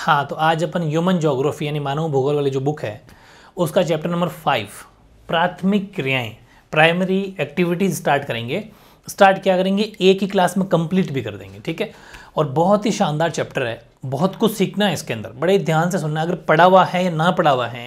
हाँ तो आज अपन ह्यूमन जोग्राफी यानी मानव भूगोल वाली जो बुक है उसका चैप्टर नंबर फाइव प्राथमिक क्रियाएं प्राइमरी एक्टिविटीज़ स्टार्ट करेंगे स्टार्ट क्या करेंगे एक ही क्लास में कंप्लीट भी कर देंगे ठीक है और बहुत ही शानदार चैप्टर है बहुत कुछ सीखना है इसके अंदर बड़े ध्यान से सुनना अगर पढ़ा हुआ है या ना पढ़ा हुआ है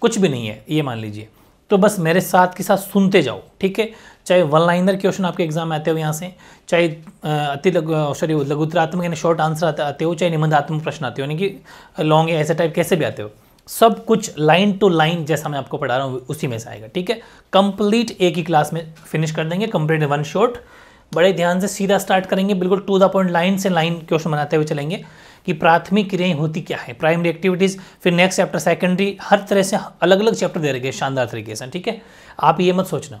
कुछ भी नहीं है ये मान लीजिए तो बस मेरे साथ के साथ सुनते जाओ ठीक है चाहे वन लाइनर क्वेश्चन आपके एग्जाम में आते हो यहाँ से चाहे अति लघु सॉरी लघुत्रात्मक यानी शॉर्ट आंसर आते हो चाहे निबंधात्मक प्रश्न आते हो यानी कि लॉन्ग या ऐसे टाइप कैसे भी आते हो सब कुछ लाइन टू लाइन जैसा मैं आपको पढ़ा रहा हूँ उसी में से आएगा ठीक है कंप्लीट एक ही क्लास में फिनिश कर देंगे कंप्लीट वन शॉट बड़े ध्यान से सीधा स्टार्ट करेंगे बिल्कुल टू द पॉइंट लाइन से लाइन क्वेश्चन बनाते हुए चलेंगे कि प्राथमिक क्रियाएं होती क्या है प्राइमरी एक्टिविटीज़ फिर नेक्स्ट चैप्टर सेकेंडरी हर तरह से अलग अलग चैप्टर दे रखे शानदार तरीके से ठीक है आप ये मत सोचना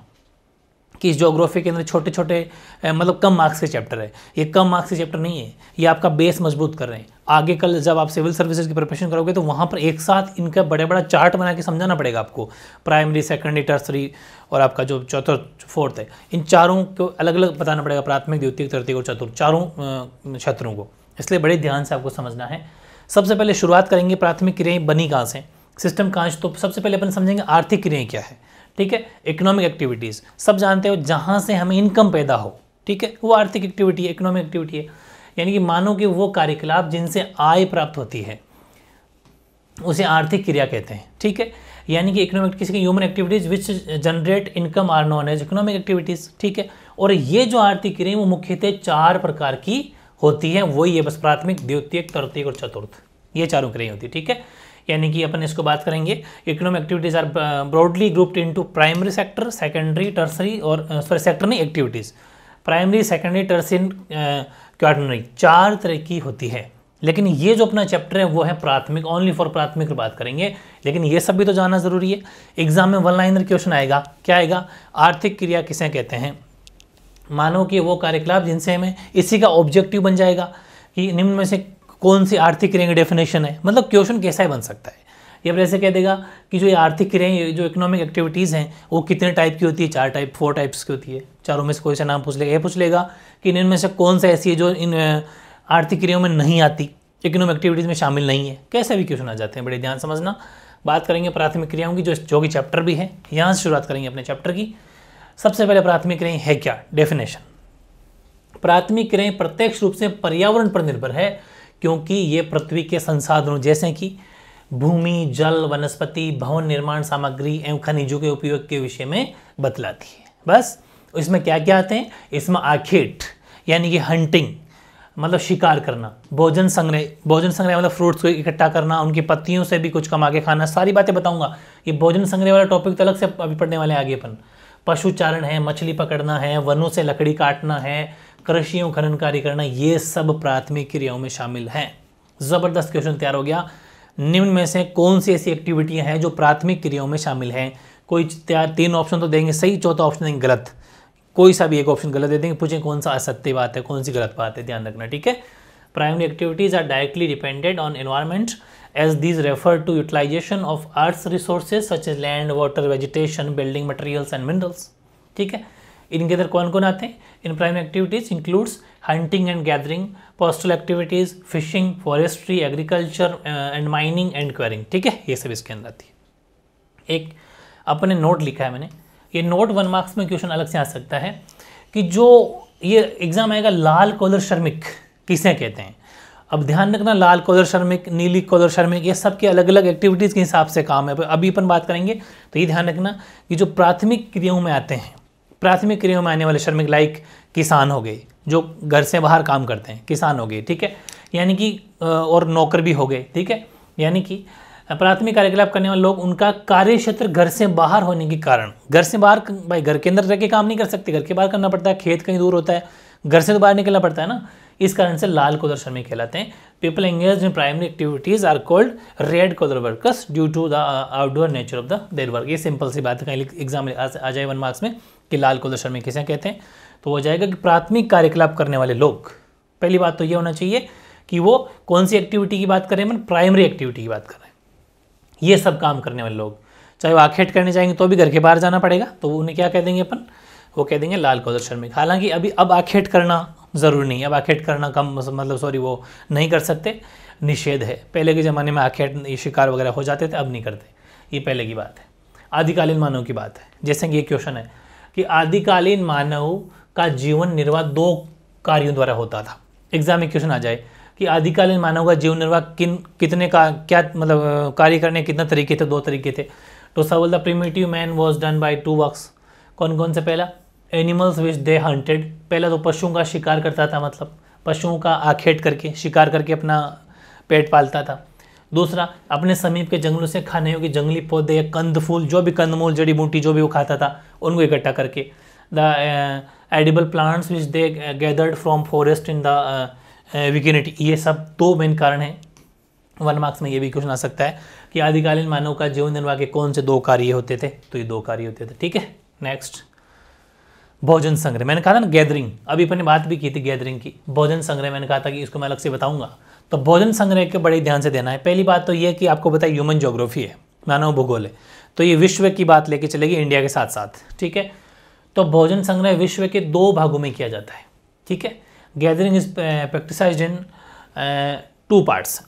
कि जोग्राफी के अंदर छोटे छोटे मतलब कम मार्क्स के चैप्टर है ये कम मार्क्स के चैप्टर नहीं है ये आपका बेस मजबूत कर रहे हैं आगे कल जब आप सिविल सर्विसेज की प्रिपरेशन करोगे तो वहाँ पर एक साथ इनका बड़े बड़ा चार्ट बना के समझाना पड़ेगा आपको प्राइमरी सेकेंडरी टर्सरी और आपका जो चौथा फोर्थ है इन चारों को अलग अलग बताना पड़ेगा प्राथमिक द्वितीय तृतीय और चतुर्थ चारों क्षेत्रों को इसलिए बड़े ध्यान से आपको समझना है सबसे पहले शुरुआत करेंगे प्राथमिक क्रियाएँ बनी कहाँ से सिस्टम कांच तो सबसे पहले अपन समझेंगे आर्थिक क्रियाएँ क्या है ठीक है इकोनॉमिक एक्टिविटीज़ सब जानते हो जहां से हमें इनकम पैदा हो ठीक है वो आर्थिक एक्टिविटी है इकोनॉमिक एक्टिविटी है यानी कि मानो कि वो कार्यकलाप जिनसे आय प्राप्त होती है उसे आर्थिक क्रिया कहते हैं ठीक है यानी कि इकोनॉमिक किसी की human activities which generate income are known as economic activities ठीक है और ये जो आर्थिक क्रिया वो मुख्यतः चार प्रकार की होती है वही है बस प्राथमिक द्वितीयक तृतीय और चतुर्थ ये चारों क्रियाएं होती है ठीक है यानी कि अपन इसको बात करेंगे economic activities are broadly grouped into primary sector secondary tertiary और सॉरी uh, सेक्टर नहीं activities primary secondary tertiary quaternary चार तरह की होती है लेकिन ये जो अपना चैप्टर है वो है प्राथमिक ओनली फॉर प्राथमिक बात करेंगे लेकिन ये सब भी तो जानना ज़रूरी है एग्जाम में वन लाइनर क्वेश्चन आएगा क्या आएगा आर्थिक क्रिया किसे कहते हैं मानो कि वो कार्यकलाप जिनसे हमें इसी का ऑब्जेक्टिव बन जाएगा कि निम्न में से कौन सी आर्थिक क्रिया की डेफिनेशन है मतलब क्वेश्चन कैसा ही बन सकता है या फिर ऐसे कह देगा कि जो ये आर्थिक क्रियाएं जो इकोनॉमिक एक्टिविटीज़ हैं वो कितने टाइप की होती है चार टाइप फोर टाइप्स की होती है चारों में से कोई सा नाम पूछ लेगा ये पूछ लेगा कि इनमें से कौन सा ऐसी है जो इन आर्थिक क्रियाओं में नहीं आती इकोनॉमिक एक्टिविटीज़ में शामिल नहीं है कैसे भी क्वेश्चन आ जाते हैं बड़े ध्यान समझना बात करेंगे प्राथमिक क्रियाओं की जो जो कि चैप्टर भी है यहाँ से शुरुआत करेंगे अपने चैप्टर की सबसे पहले प्राथमिक क्रियाएं है क्या डेफिनेशन प्राथमिक क्रियाएं प्रत्यक्ष रूप से पर्यावरण पर निर्भर है क्योंकि ये पृथ्वी के संसाधनों जैसे कि भूमि जल वनस्पति भवन निर्माण सामग्री एवं खनिजों के उपयोग के विषय में बतलाती है बस इसमें क्या क्या आते हैं इसमें आखेट यानी कि हंटिंग मतलब शिकार करना भोजन संग्रह भोजन संग्रह मतलब फ्रूट्स को इकट्ठा करना उनकी पत्तियों से भी कुछ कमा के खाना सारी बातें बताऊंगा ये भोजन संग्रह वाला टॉपिक तो अलग से अभी पढ़ने वाले आगे अपन चारण है मछली पकड़ना है वनों से लकड़ी काटना है कृषि एवं खनन कार्य करना ये सब प्राथमिक क्रियाओं में शामिल है ज़बरदस्त क्वेश्चन तैयार हो गया निम्न में से कौन सी ऐसी एक्टिविटियां हैं जो प्राथमिक क्रियाओं में शामिल हैं कोई तीन ऑप्शन तो देंगे सही चौथा ऑप्शन देंगे गलत कोई सा भी एक ऑप्शन गलत दे देंगे पूछें कौन सा असत्य बात है कौन सी गलत बात है ध्यान रखना ठीक है primary activities are directly depended on environment as these refer to utilisation of earth resources such as land water vegetation building materials and minerals ठीक है इनके अंदर कौन कौन आते हैं इन prime activities includes hunting and gathering pastoral activities fishing forestry agriculture and mining and quarrying ठीक है ये सब इसके अंदर आती है एक अपने नोट लिखा है मैंने ये नोट वन मार्क्स में क्वेश्चन अलग से आ सकता है कि जो ये एग्ज़ाम आएगा लाल कॉलर श्रमिक किसे कहते हैं अब ध्यान रखना लाल कॉलर श्रमिक नीली कॉलर श्रमिक ये सब के अलग अलग एक्टिविटीज़ के हिसाब से काम है अभी अपन बात करेंगे तो ये ध्यान रखना कि जो प्राथमिक क्रियाओं में आते हैं प्राथमिक गृह में आने वाले श्रमिक लाइक किसान हो गए जो घर से बाहर काम करते हैं किसान हो गए ठीक है यानी कि और नौकर भी हो गए ठीक है यानी कि प्राथमिक कार्यकलाप करने वाले लोग उनका कार्य क्षेत्र घर से बाहर होने के कारण घर से बाहर भाई घर के अंदर रह के काम नहीं कर सकते घर के बाहर करना पड़ता है खेत कहीं दूर होता है घर से तो बाहर निकलना पड़ता है ना इस कारण से लाल कोदर श्रमिक कहलाते हैं people engage in primary activities are called red collar workers due to the outdoor nature of the their work ये सिंपल सी बात है कहीं एग्जाम आ जाए वन मार्क्स में कि लाल कोदर श्रमिक किसे कहते हैं तो वो जाएगा कि प्राथमिक कार्यकलाप करने वाले लोग पहली बात तो ये होना चाहिए कि वो कौन सी एक्टिविटी की बात करें मैं प्राइमरी एक्टिविटी की बात करें ये सब काम करने वाले लोग चाहे वो आखेट करने जाएंगे तो भी घर के बाहर जाना पड़ेगा तो उन्हें क्या कह देंगे अपन वो कह देंगे लाल कोदर श्रमिक हालांकि अभी अब आखेट करना ज़रूरी नहीं है अब आखेट करना कम मतलब सॉरी वो नहीं कर सकते निषेध है पहले के ज़माने में आखेट ये शिकार वगैरह हो जाते थे अब नहीं करते ये पहले की बात है आदिकालीन मानव की बात है जैसे कि ये क्वेश्चन है कि आदिकालीन मानव का जीवन निर्वाह दो कार्यों द्वारा होता था एग्जाम में क्वेश्चन आ जाए कि आदिकालीन मानव का जीवन निर्वाह किन कितने का क्या मतलब कार्य करने कितने तरीके थे दो तरीके थे तो survival the primitive man was done by two works कौन कौन से पहला एनिमल्स विच दे हंटेड पहले तो पशुओं का शिकार करता था मतलब पशुओं का आखेट करके शिकार करके अपना पेट पालता था दूसरा अपने समीप के जंगलों से खाने योग्य जंगली पौधे या कंद फूल जो भी कंदमूल जड़ी बूटी जो भी वो खाता था उनको इकट्ठा करके the edible plants which they gathered from forest in the vicinity ये सब दो मेन कारण हैं वन मार्क्स में ये भी क्वेश्चन आ सकता है कि आदिकालीन मानव का जीवन निर्वाह के कौन से दो कार्य होते थे तो ये दो कार्य होते थे ठीक है नेक्स्ट भोजन संग्रह मैंने कहा था ना गैदरिंग अभी अपनी बात भी की थी गैदरिंग की भोजन संग्रह मैंने कहा था कि इसको मैं अलग से बताऊंगा तो भोजन संग्रह के बड़े ध्यान से देना है पहली बात तो यह कि आपको पता ह्यूमन जोग्राफी है मानव भूगोल है तो ये विश्व की बात लेके चलेगी इंडिया के साथ साथ ठीक है तो भोजन संग्रह विश्व के दो भागों में किया जाता है ठीक है gathering is practised in two parts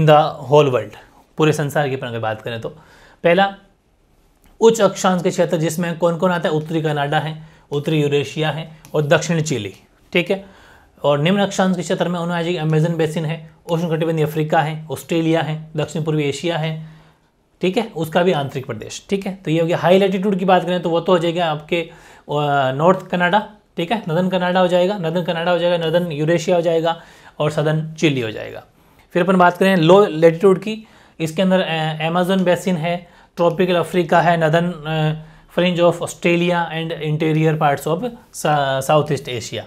in the whole world पूरे संसार की अगर बात करें तो पहला उच्च अक्षांश के क्षेत्र जिसमें कौन कौन आता है उत्तरी कनाडा है उत्तरी यूरेशिया है और दक्षिण चिली ठीक है और निम्न अक्षांश के क्षेत्र में उन्होंने अमेजन बेसिन है कटिबंधी अफ्रीका है ऑस्ट्रेलिया है दक्षिण पूर्वी एशिया है ठीक है उसका भी आंतरिक प्रदेश ठीक है तो ये हो गया हाई लेटीट्यूड की बात करें तो वो तो हो जाएगा आपके नॉर्थ कनाडा ठीक है नदन कनाडा हो जाएगा नदन कनाडा हो जाएगा नदन यूरेशिया हो जाएगा और सदन चिली हो जाएगा फिर अपन बात करें लो लेटीट्यूड की इसके अंदर अमेजन बेसिन है ट्रॉपिकल अफ्रीका है northern fringe of Australia and interior parts of south east Asia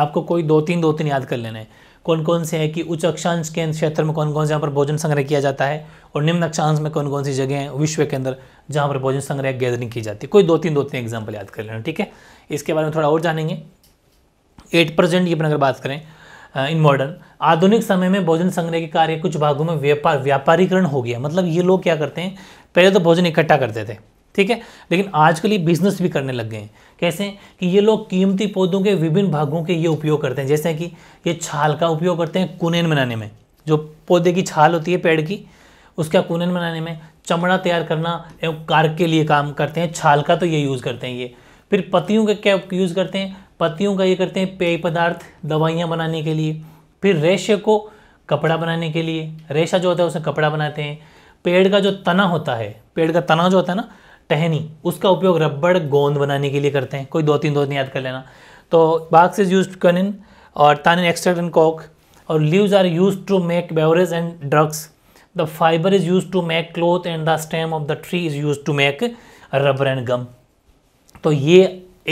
आपको कोई दो तीन दो तीन याद कर लेना है कौन कौन से है कि उच्च अक्षांश के क्षेत्र में कौन कौन से यहाँ पर भोजन संग्रह किया जाता है और निम्न अक्षांश में कौन कौन सी जगह हैं विश्व के अंदर जहाँ पर भोजन संग्रह गैदरिंग की जाती है कोई दो तीन दो तीन एग्जाम्पल याद कर लेना ठीक है इसके बारे में थोड़ा और जानेंगे एट परसेंट की अपन अगर बात करें इन मॉडर्न आधुनिक समय में भोजन संग्रह के कार्य कुछ भागों में व्यापार व्यापारीकरण हो गया मतलब ये लोग क्या करते हैं पहले तो भोजन इकट्ठा करते थे ठीक है लेकिन आजकल ये बिजनेस भी करने लग गए हैं कैसे कि ये लोग कीमती पौधों के विभिन्न भागों के ये उपयोग करते हैं जैसे कि ये छाल का उपयोग करते हैं कुनेन बनाने में जो पौधे की छाल होती है पेड़ की उसका कुनेन बनाने में चमड़ा तैयार करना एवं कार के लिए काम करते हैं छाल का तो ये यूज़ करते हैं ये फिर पत्तियों का क्या यूज़ करते हैं पत्तियों का ये करते हैं पेय पदार्थ दवाइयाँ बनाने के लिए फिर रेशे को कपड़ा बनाने के लिए रेशा जो होता है उसमें कपड़ा बनाते हैं पेड़ का जो तना होता है पेड़ का तना जो होता है ना टहनी उसका उपयोग रबड़ गोंद बनाने के लिए करते हैं कोई दो तीन दोस्त याद कर लेना तो बाक्स इज यूज कनिन और तानिन एक्सट्रैक्ट इन कॉक और leaves are use to make beverage and drugs the fibre is use to make cloth and the stem of the tree is use to make rubber and gum तो ये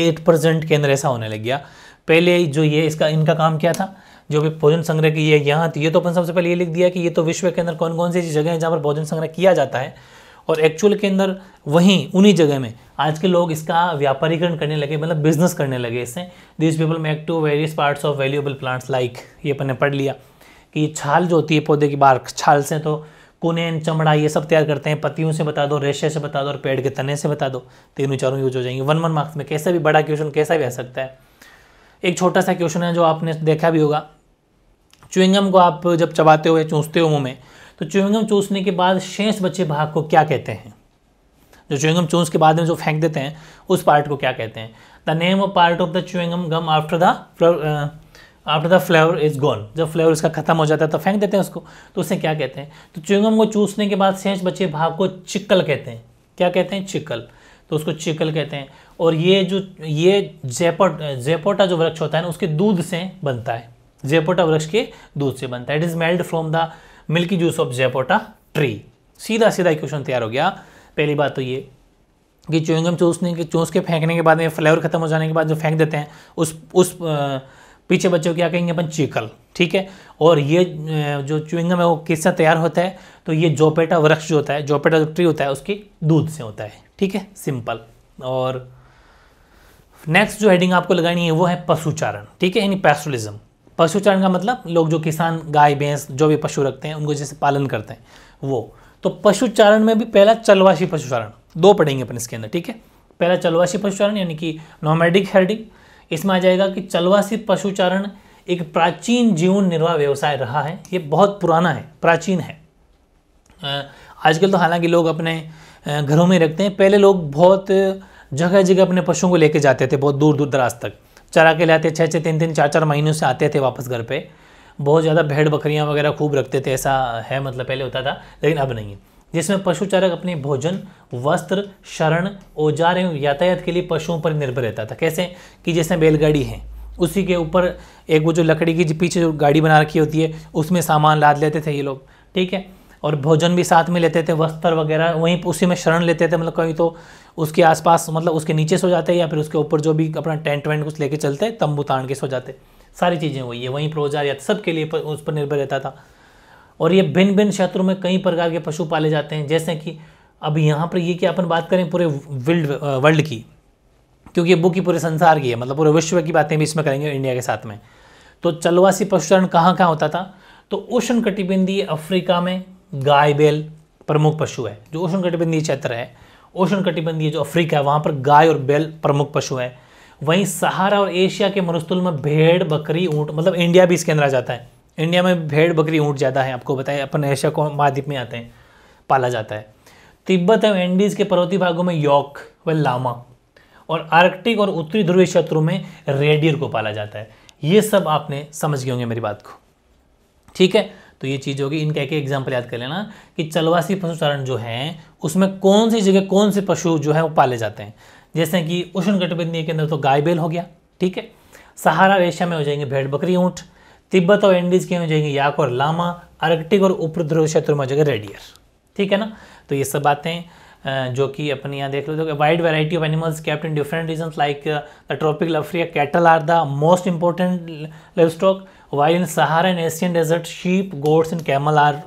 eight percent के अंदर ऐसा होने लग गया पहले जो ये इसका इनका काम क्या था जो भी भोजन संग्रह की है यहाँ थी ये तो अपन सबसे पहले ये लिख दिया कि ये तो विश्व के अंदर कौन कौन सी ऐसी जगह है जहाँ पर भोजन संग्रह किया जाता है और एक्चुअल के अंदर वहीं उन्हीं जगह में आज के लोग इसका व्यापारीकरण करने लगे मतलब बिजनेस करने लगे इससे this people make to various parts of valuable plants like ये अपन ने पढ़ लिया कि छाल जो होती है पौधे की बार्क छाल से तो कुनेन चमड़ा ये सब तैयार करते हैं पत्तियों से बता दो रेशे से बता दो और पेड़ के तने से बता दो तीनों चारों यूज हो जाएंगे वन वन मार्क्स में कैसा भी बड़ा क्वेश्चन कैसा भी आ सकता है एक छोटा सा क्वेश्चन है जो आपने देखा भी होगा चुविंगम को आप जब चबाते हो या चूसते हो मुँह में तो चुविंगम चूसने के बाद शेष बचे भाग को क्या कहते हैं जो चुविंगम चूस के बाद में जो फेंक देते हैं उस पार्ट को क्या कहते हैं the name of part of the chewing gum gum after the after the flavour is gone जब फ्लेवर इसका खत्म हो जाता है तो फेंक देते हैं उसको तो उसे क्या कहते हैं तो चुविंगम को चूसने के बाद शेष बचे भाग को चिक्कल कहते हैं क्या कहते हैं चिक्कल तो उसको चिकल कहते हैं और ये जो ये जेपोट जेपोटा जो वृक्ष होता है ना उसके दूध से बनता है जेपोटा वृक्ष के दूध से बनता है it is made from the milky juice of sapota tree सीधा सीधा क्वेश्चन तैयार हो गया पहली बात तो ये कि चुविंगम चूसने के चूस के फेंकने के बाद में फ्लेवर खत्म हो जाने के बाद जो फेंक देते हैं उस उस पीछे बच्चों क्या कहेंगे अपन चिकल ठीक है और ये जो चुविंगम है वो किससे तैयार होता है तो ये जोपेटा वृक्ष जो होता है जोपेटा जो ट्री होता है उसकी दूध से होता है ठीक है सिंपल और नेक्स्ट जो हेडिंग आपको लगानी है वो है पशुचारण ठीक है यानी पैस्ट्रलिज्म पशुचारण का मतलब लोग जो किसान गाय भैंस जो भी पशु रखते हैं उनको जैसे पालन करते हैं वो तो पशुचारण में भी पहला चलवासी पशुचारण दो पढ़ेंगे अपन इसके अंदर ठीक है पहला चलवासी पशुचारण यानी कि नोमेडिक हेडिंग इसमें आ जाएगा कि चलवासी पशुचारण एक प्राचीन जीवन निर्वाह व्यवसाय रहा है ये बहुत पुराना है प्राचीन है आजकल तो हालांकि लोग अपने घरों में रखते हैं पहले लोग बहुत जगह जगह अपने पशुओं को लेके जाते थे बहुत दूर दूर दराज तक चरा के लाते छः छः तीन तीन चार चार महीनों से आते थे वापस घर पे बहुत ज़्यादा भेड़ बकरियाँ वगैरह खूब रखते थे ऐसा है मतलब पहले होता था लेकिन अब नहीं जिसमें पशु चरक अपने भोजन वस्त्र शरण औजार एवं यातायात के लिए पशुओं पर निर्भर रहता था कैसे कि जैसे बैलगाड़ी है उसी के ऊपर एक वो जो लकड़ी की पीछे जो गाड़ी बना रखी होती है उसमें सामान लाद लेते थे ये लोग ठीक है और भोजन भी साथ में लेते थे वस्त्र वगैरह वहीं उसी में शरण लेते थे मतलब कहीं तो उसके आसपास मतलब उसके नीचे सो जाते हैं या फिर उसके ऊपर जो भी अपना टेंट वेंट कुछ लेके चलते हैं तंबू तान के सो जाते सारी चीज़ें वही है वहीं पर या सबके लिए उस पर निर्भर रहता था और ये भिन्न भिन्न क्षेत्रों में कई प्रकार के पशु पाले जाते हैं जैसे कि अब यहाँ पर ये कि अपन बात करें पूरे वर्ल्ड वर्ल्ड की क्योंकि ये बुक ही पूरे संसार की है मतलब पूरे विश्व की बातें भी इसमें करेंगे इंडिया के साथ में तो चलवासी पशुचरण कहाँ कहाँ होता था तो उष्ण कटिबंधीय अफ्रीका में गाय बैल प्रमुख पशु है जो उष्ण कटिबंधीय क्षेत्र है ओशन कटिबंधीय जो अफ्रीका है वहाँ पर गाय और बैल प्रमुख पशु हैं वहीं सहारा और एशिया के मरुस्थल में भेड़ बकरी ऊँट मतलब इंडिया भी इसके अंदर आ जाता है इंडिया में भेड़ बकरी ऊँट ज़्यादा है आपको बताएं अपन एशिया को महाद्वीप में आते हैं पाला जाता है तिब्बत एवं एंडीज़ के पर्वतीय भागों में यॉक व लामा और आर्कटिक और उत्तरी ध्रुवीय क्षेत्रों में रेडियर को पाला जाता है ये सब आपने समझ गए होंगे मेरी बात को ठीक है तो ये चीज़ होगी इनके एक एग्जाम्पल याद कर लेना कि चलवासी पशुचारण जो है उसमें कौन सी जगह कौन से पशु जो है वो पाले जाते हैं जैसे कि उष्ण कटिबंधीय के अंदर तो गाय बेल हो गया ठीक है सहारा एशिया में हो जाएंगे भेड़ बकरी ऊँट तिब्बत और इंडीज़ के हो जाएंगे याक और लामा आर्कटिक और ऊपर ध्रुव क्षेत्र में हो जाएगा रेडियर ठीक है ना तो ये सब बातें जो कि अपने यहाँ देख लो तो wide variety of animals kept in different region like the tropical Africa cattle are the most important livestock while in Sahara and Asian desert sheep goats and camel are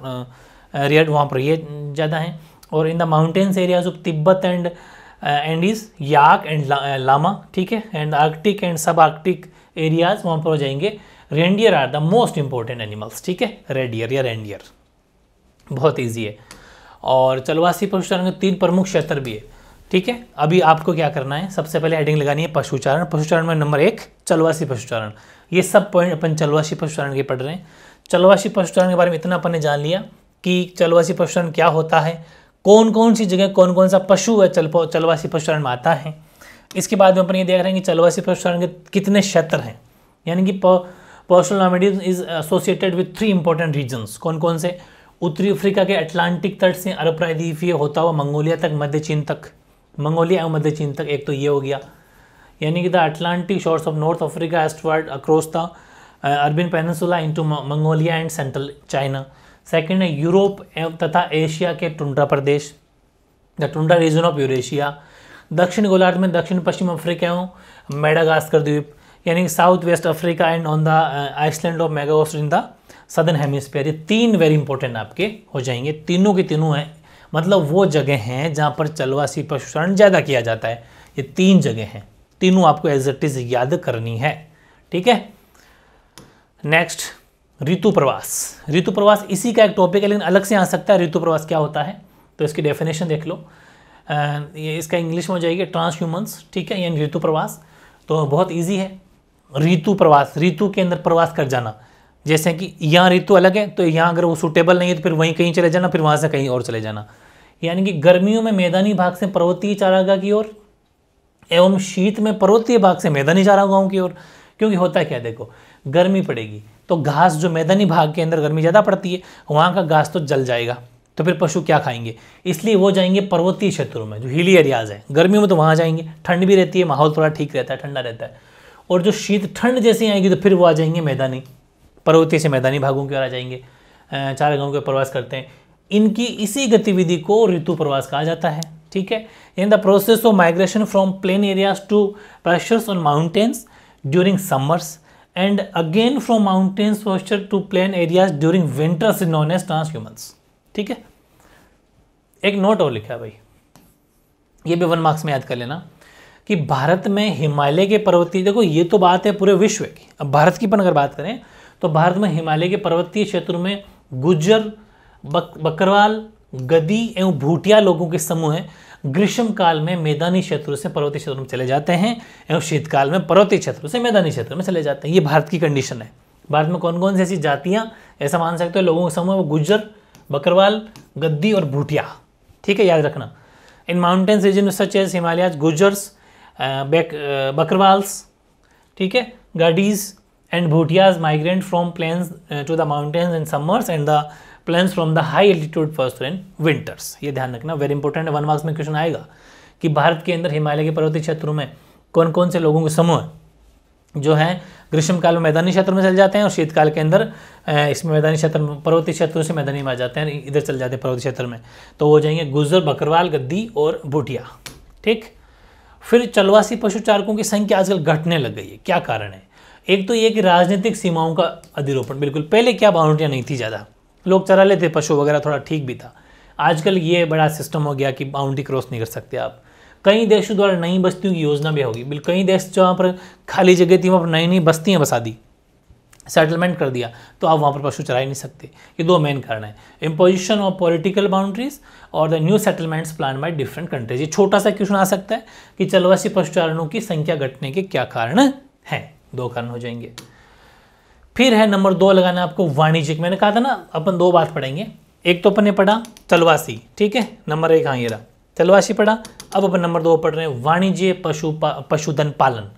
reared वहाँ पर ये ज़्यादा हैं और in the mountains areas of Tibet and Andes yak and llama ठीक है and Arctic and subarctic areas वहाँ पर हो जाएंगे reindeer are the most important animals ठीक है रेडियर या रेंडियर बहुत ईजी है और चलवासी पशुचारण के तीन प्रमुख क्षेत्र भी है ठीक है अभी आपको क्या करना है सबसे पहले हेडिंग लगानी है पशुचारण पशुचारण में नंबर एक चलवासी पशुचारण ये सब पॉइंट अपन चलवासी पशुचारण के पढ़ रहे हैं चलवासी पशुचारण के बारे में इतना अपन ने जान लिया कि चलवासी पशुचारण क्या होता है कौन कौन सी जगह कौन कौन सा पशु है चल चलवासी पशुचारण में आता है इसके बाद में अपन ये देख रहे हैं कि चलवासी पशुचारण के कितने क्षेत्र हैं यानी कि pastoral nomadism is associated with three important regions कौन कौन से उत्तरी अफ्रीका के अटलांटिक तट से अरब प्रायद्वीपीय होता हुआ मंगोलिया तक मध्य चीन तक मंगोलिया और मध्य चीन तक एक तो ये हो गया यानी कि the Atlantic shores of North Africa eastward across the Arabian peninsula into Mongolia and Central China second है यूरोप तथा एशिया के टुंड्रा प्रदेश the tundra region of Eurasia दक्षिण गोलार्ध में दक्षिण पश्चिम अफ्रीका एवं मेडागास्कर द्वीप यानी कि south west Africa and on the island of मेगावोस्ट इन द सदर्न हेमिस्फेयर ये तीन वेरी इंपॉर्टेंट आपके हो जाएंगे तीनों के तीनों हैं मतलब वो जगह हैं जहाँ पर चलवासी पशुचारण ज़्यादा किया जाता है ये तीन जगह हैं तीनों आपको एज इट इज याद करनी है ठीक है नेक्स्ट ऋतु प्रवास ऋतु प्रवास इसी का एक टॉपिक है लेकिन अलग से आ सकता है ऋतु प्रवास क्या होता है तो इसकी डेफिनेशन देख लो uh, ये इसका इंग्लिश में हो जाएगी ट्रांस ह्यूमन्स ठीक है यानी ऋतु प्रवास तो बहुत ईजी है ऋतु प्रवास ऋतु के अंदर प्रवास कर जाना जैसे कि यहाँ ऋतु अलग है तो यहाँ अगर वो सूटेबल नहीं है तो फिर वहीं कहीं चले जाना फिर वहाँ से कहीं और चले जाना यानी कि गर्मियों में मैदानी भाग से पर्वतीय चारागा की ओर एवं शीत में पर्वतीय भाग से मैदानी चारा गाँव की ओर क्योंकि होता है क्या देखो गर्मी पड़ेगी तो घास जो मैदानी भाग के अंदर गर्मी ज़्यादा पड़ती है वहाँ का घास तो जल जाएगा तो फिर पशु क्या खाएंगे इसलिए वो जाएंगे पर्वतीय क्षेत्रों में जो हिली एरियाज हैं गर्मियों में तो वहाँ जाएंगे ठंड भी रहती है माहौल थोड़ा ठीक रहता है ठंडा रहता है और जो शीत ठंड जैसी आएगी तो फिर वो आ जाएंगे मैदानी पर्वतीय से मैदानी भागों की ओर आ जाएंगे चार गाँव के प्रवास करते हैं इनकी इसी गतिविधि को ऋतु प्रवास कहा जाता है ठीक है in the process of migration from plain areas to pastures on mountains during summers and again from mountains pasture to plain areas during winters in known as transhumance ठीक है एक नोट और लिखा है भाई ये भी वन मार्क्स में याद कर लेना कि भारत में हिमालय के पर्वतीय देखो ये तो बात है पूरे विश्व की अब भारत की पर अगर बात करें तो भारत में हिमालय के पर्वतीय क्षेत्रों में गुजर बक, बकरवाल गदी एवं भूटिया लोगों के समूह ग्रीष्म काल में मैदानी क्षेत्रों से पर्वतीय क्षेत्रों में चले जाते हैं एवं शीतकाल में पर्वतीय क्षेत्रों से मैदानी क्षेत्र में चले जाते हैं ये भारत की कंडीशन है भारत में कौन कौन सी ऐसी जातियाँ ऐसा मान सकते हो लोगों का समूह वो गुज्जर बकरवाल गद्दी और भूटिया ठीक है याद रखना in mountains region such as Himalayas Gujjars Bakarwals ठीक है Gaddis and Bhotiyas migrant from plains to the mountains in summers and the plains from the high altitude first rain winters ये ध्यान रखना वेरी इंपॉर्टेंट है वन मार्क्स में क्वेश्चन आएगा कि भारत के अंदर हिमालय के पर्वतीय क्षेत्रों में कौन कौन से लोगों के समूह जो है ग्रीष्मकाल में मैदानी क्षेत्र में चल जाते हैं और शीतकाल के अंदर इसमें मैदानी क्षेत्र में पर्वतीय क्षेत्रों से मैदानी में आ जाते हैं इधर चल जाते हैं पर्वतीय क्षेत्र में तो वो जाएंगे गुजर बकरवाल गद्दी और भूटिया ठीक फिर चलवासी पशु चारकों की संख्या आजकल घटने लग गई है क्या कारण है एक तो ये कि राजनीतिक सीमाओं का अधिरोपण बिल्कुल पहले क्या बाउंड्रियाँ नहीं थी ज़्यादा लोग चरा लेते पशु वगैरह थोड़ा ठीक भी था आजकल ये बड़ा सिस्टम हो गया कि बाउंड्री क्रॉस नहीं कर सकते आप कई देशों द्वारा नई बस्तियों की योजना भी होगी बिल्कुल कई देश जहाँ पर खाली जगह थी वहाँ पर नई नई बस्तियाँ बसा दी सेटलमेंट कर दिया तो आप वहाँ पर पशु चरा ही नहीं सकते ये दो मेन कारण है इम्पोजिशन ऑफ पॉलिटिकल बाउंड्रीज और the new settlements plan by different countries ये छोटा सा क्वेश्चन आ सकता है कि चलवासी पशुचारणों की संख्या घटने के क्या कारण हैं दो कारण हो जाएंगे फिर है नंबर दो लगाना आपको वाणिज्यिक मैंने कहा था ना अपन दो बात पढ़ेंगे एक तो अपन ने पढ़ा चलवासी ठीक है नंबर एक हाँ ये रहा चलवासी पढ़ा अब अपन नंबर दो पढ़ रहे हैं वाणिज्य पशु पा, पशुधन पालन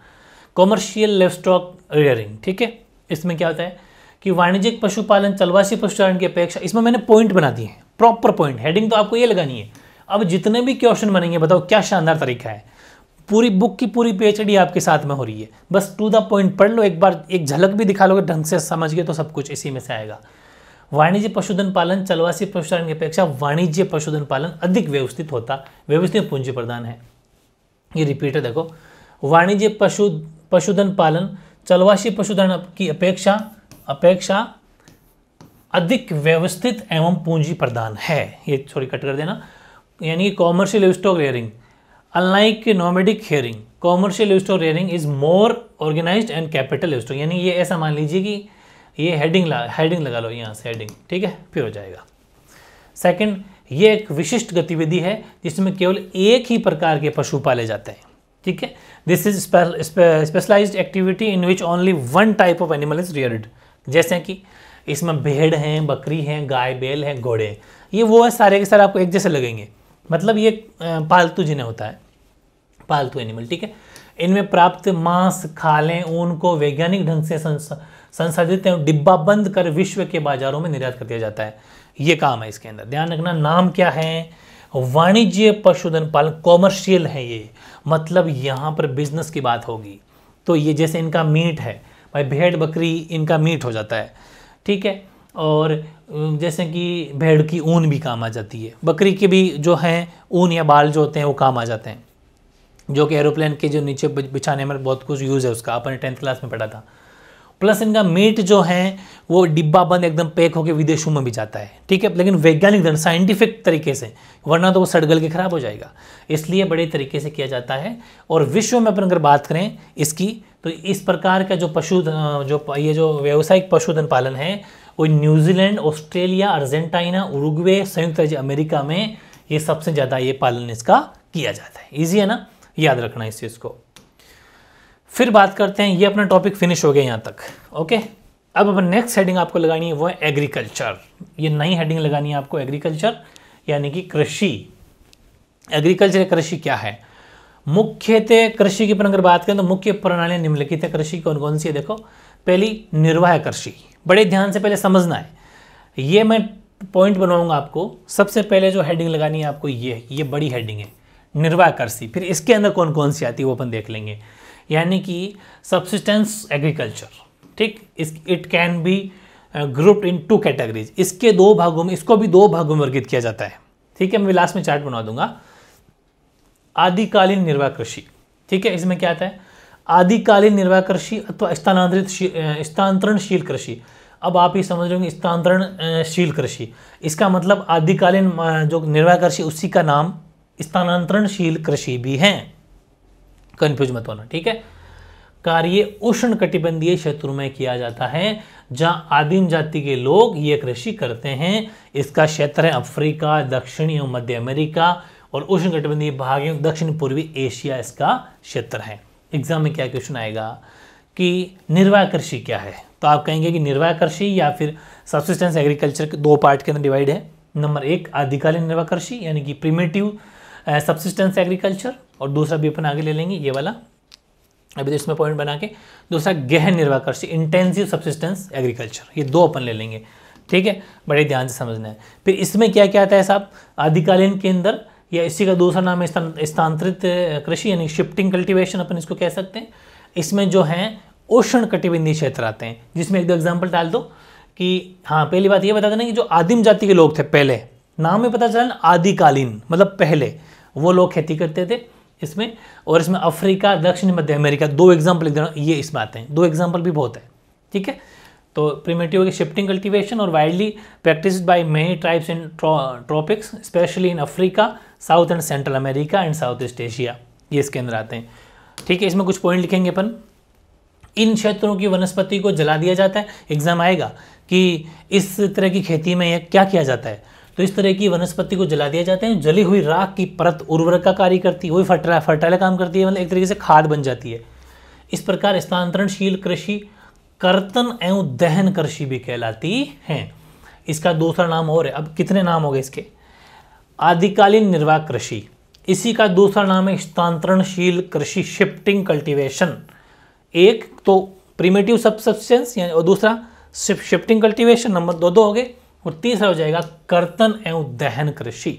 कॉमर्शियल स्टॉक रेयरिंग ठीक है इसमें क्या होता है कि वाणिज्यिक पशुपालन चलवासी पशुचारण की अपेक्षा इसमें मैंने पॉइंट बना दिए हैं प्रॉपर पॉइंट हेडिंग तो आपको ये लगानी है अब जितने भी क्वेश्चन बनेंगे बताओ क्या शानदार तरीका है पूरी बुक की पूरी पीएचडी आपके साथ में हो रही है बस टू द पॉइंट पढ़ लो एक बार एक झलक भी दिखा लोगे ढंग से समझ गए तो सब कुछ इसी में से आएगा वाणिज्य पशुधन पालन चलवासी पशुचारण की अपेक्षा वाणिज्य पशुधन पालन अधिक व्यवस्थित होता व्यवस्थित पूंजी प्रदान है ये रिपीट है देखो वाणिज्य पशु पशुधन पालन चलवासी पशुधन की अपेक्षा अपेक्षा अधिक व्यवस्थित एवं पूंजी प्रदान है ये सॉरी कट कर देना यानी commercial stock rearing unlike nomadic herding commercial stock herding is more organise and capital stock यानी ये ऐसा मान लीजिए कि ये हेडिंग ला हेडिंग लगा लो यहाँ से हेडिंग ठीक है फिर हो जाएगा सेकंड ये एक विशिष्ट गतिविधि है जिसमें केवल एक ही प्रकार के पशु पाले जाते हैं ठीक है this is specialise activity in which only one type of animal is reared जैसे कि इसमें भेड़ हैं बकरी हैं गाय बैल हैं घोड़े ये वो है सारे के सारे आपको एक जैसे लगेंगे मतलब ये पालतू जिन्हें होता है पालतू एनिमल ठीक है इनमें प्राप्त मांस खालें ऊन को वैज्ञानिक ढंग से संसाधित डिब्बा बंद कर विश्व के बाजारों में निर्यात कर दिया जाता है ये काम है इसके अंदर ध्यान रखना नाम क्या है वाणिज्य पशुधन पालन कॉमर्शियल है ये मतलब यहाँ पर बिजनेस की बात होगी तो ये जैसे इनका मीट है भाई भेड़ बकरी इनका मीट हो जाता है ठीक है और जैसे कि भेड़ की ऊन भी काम आ जाती है बकरी के भी जो हैं ऊन या बाल जो होते हैं वो काम आ जाते हैं जो कि एरोप्लेन के जो नीचे बिछाने में बहुत कुछ यूज़ है उसका अपने टेंथ क्लास में पढ़ा था प्लस इनका मीट जो है वो डिब्बा बंद एकदम पैक होकर विदेशों में भी जाता है ठीक है लेकिन वैज्ञानिक धन साइंटिफिक तरीके से वरना तो वो सड़गल के ख़राब हो जाएगा इसलिए बड़े तरीके से किया जाता है और विश्व में अपन अगर बात करें इसकी तो इस प्रकार का जो पशु जो ये जो व्यावसायिक पशुधन पालन है वो न्यूजीलैंड ऑस्ट्रेलिया अर्जेंटाइना उरुग्वे संयुक्त राज्य अमेरिका में ये सबसे ज़्यादा ये पालन इसका किया जाता है ईजी है ना याद रखना इस चीज़ को फिर बात करते हैं ये अपना टॉपिक फिनिश हो गया यहाँ तक ओके अब अपन नेक्स्ट हेडिंग आपको लगानी है वो है एग्रीकल्चर ये नई हेडिंग लगानी है आपको एग्रीकल्चर यानी कि कृषि एग्रीकल्चर कृषि क्या है मुख्यतः कृषि की अगर बात करें तो मुख्य प्रणालियाँ निम्नलिखित है कृषि कौन कौन सी है देखो पहली निर्वाह कृषि बड़े ध्यान से पहले समझना है ये मैं पॉइंट बनाऊंगा आपको सबसे पहले जो हेडिंग लगानी है आपको ये ये बड़ी हेडिंग है निर्वाकर्षी फिर इसके अंदर कौन कौन सी आती है वो अपन देख लेंगे यानी कि सब्सिस्टेंस एग्रीकल्चर ठीक इस it can be grouped in two categories इसके दो भागों में इसको भी दो भागों में वर्गित किया जाता है ठीक है मैं लास्ट में चार्ट बना दूंगा आदिकालीन निर्वाह कृषि ठीक है इसमें क्या आता है आदिकालीन निर्वाह कृषि अथवा स्थानांतरित uh, स्थानांतरणशील कृषि अब आप ही समझ रहे होंगे स्थानांतरणशील कृषि इसका मतलब आदिकालीन uh, जो निर्वाह कृषि उसी का नाम स्थानांतरणशील कृषि भी हैं कन्फ्यूज मत होना ठीक है कार्य उष्ण कटिबंधीय क्षेत्रों में किया जाता है जहां आदिम जाति के लोग ये कृषि करते हैं इसका क्षेत्र है अफ्रीका दक्षिणी और मध्य अमेरिका और उष्ण कटिबंधीय भाग दक्षिण पूर्वी एशिया इसका क्षेत्र है एग्जाम में क्या क्वेश्चन आएगा कि निर्वाह कृषि क्या है तो आप कहेंगे कि निर्वाह कृषि या फिर सब्सिस्टेंस एग्रीकल्चर के दो पार्ट के अंदर डिवाइड है नंबर एक आदिकालीन निर्वाह कृषि यानी कि प्रीमेटिव सब्सिस्टेंस एग्रीकल्चर और दूसरा भी अपन आगे ले लेंगे ये वाला अभी तो इसमें पॉइंट बना के दूसरा गहन निर्वाह कृषि इंटेंसिव सब्सिस्टेंस एग्रीकल्चर ये दो अपन ले लेंगे ठीक है बड़े ध्यान से समझना है फिर इसमें क्या क्या आता है साहब आदिकालीन के अंदर या इसी का दूसरा नाम स्थानांतरित कृषि यानी शिफ्टिंग कल्टिवेशन अपन इसको कह सकते हैं इसमें जो है ओषण कटिबंधीय क्षेत्र आते हैं जिसमें एक दो एग्जाम्पल डाल दो कि हाँ पहली बात ये बता देना कि जो आदिम जाति के लोग थे पहले नाम में पता चला आदिकालीन मतलब पहले वो लोग खेती करते थे इसमें और इसमें अफ्रीका दक्षिण मध्य अमेरिका दो एग्जाम्पल एक ये इसमें आते हैं दो एग्जाम्पल भी बहुत है ठीक है तो प्रीमेटिव की शिफ्टिंग कल्टिवेशन और widely practise by many tribes in tropics especially in Africa south and central America and south east Asia ये इसके अंदर आते हैं ठीक है इसमें कुछ पॉइंट लिखेंगे अपन इन क्षेत्रों की वनस्पति को जला दिया जाता है एग्जाम आएगा कि इस तरह की खेती में क्या किया जाता है तो इस तरह की वनस्पति को जला दिया जाता है जली हुई राख की परत उर्वरक का कार्य करती है वही फर्टा फर्टाइल काम करती है मतलब एक तरीके से खाद बन जाती है इस प्रकार स्थानांतरणशील कृषि कर्तन एवं दहन कृषि भी कहलाती है इसका दूसरा नाम और है अब कितने नाम हो गए इसके आदिकालीन निर्वाह कृषि इसी का दूसरा नाम है स्थानांतरणशील कृषि शिफ्टिंग कल्टीवेशन एक तो प्रीमेटिव सबसेंस यानी और दूसरा शिफ्टिंग कल्टीवेशन नंबर दो दो हो गए और तीसरा हो जाएगा कर्तन एवं दहन कृषि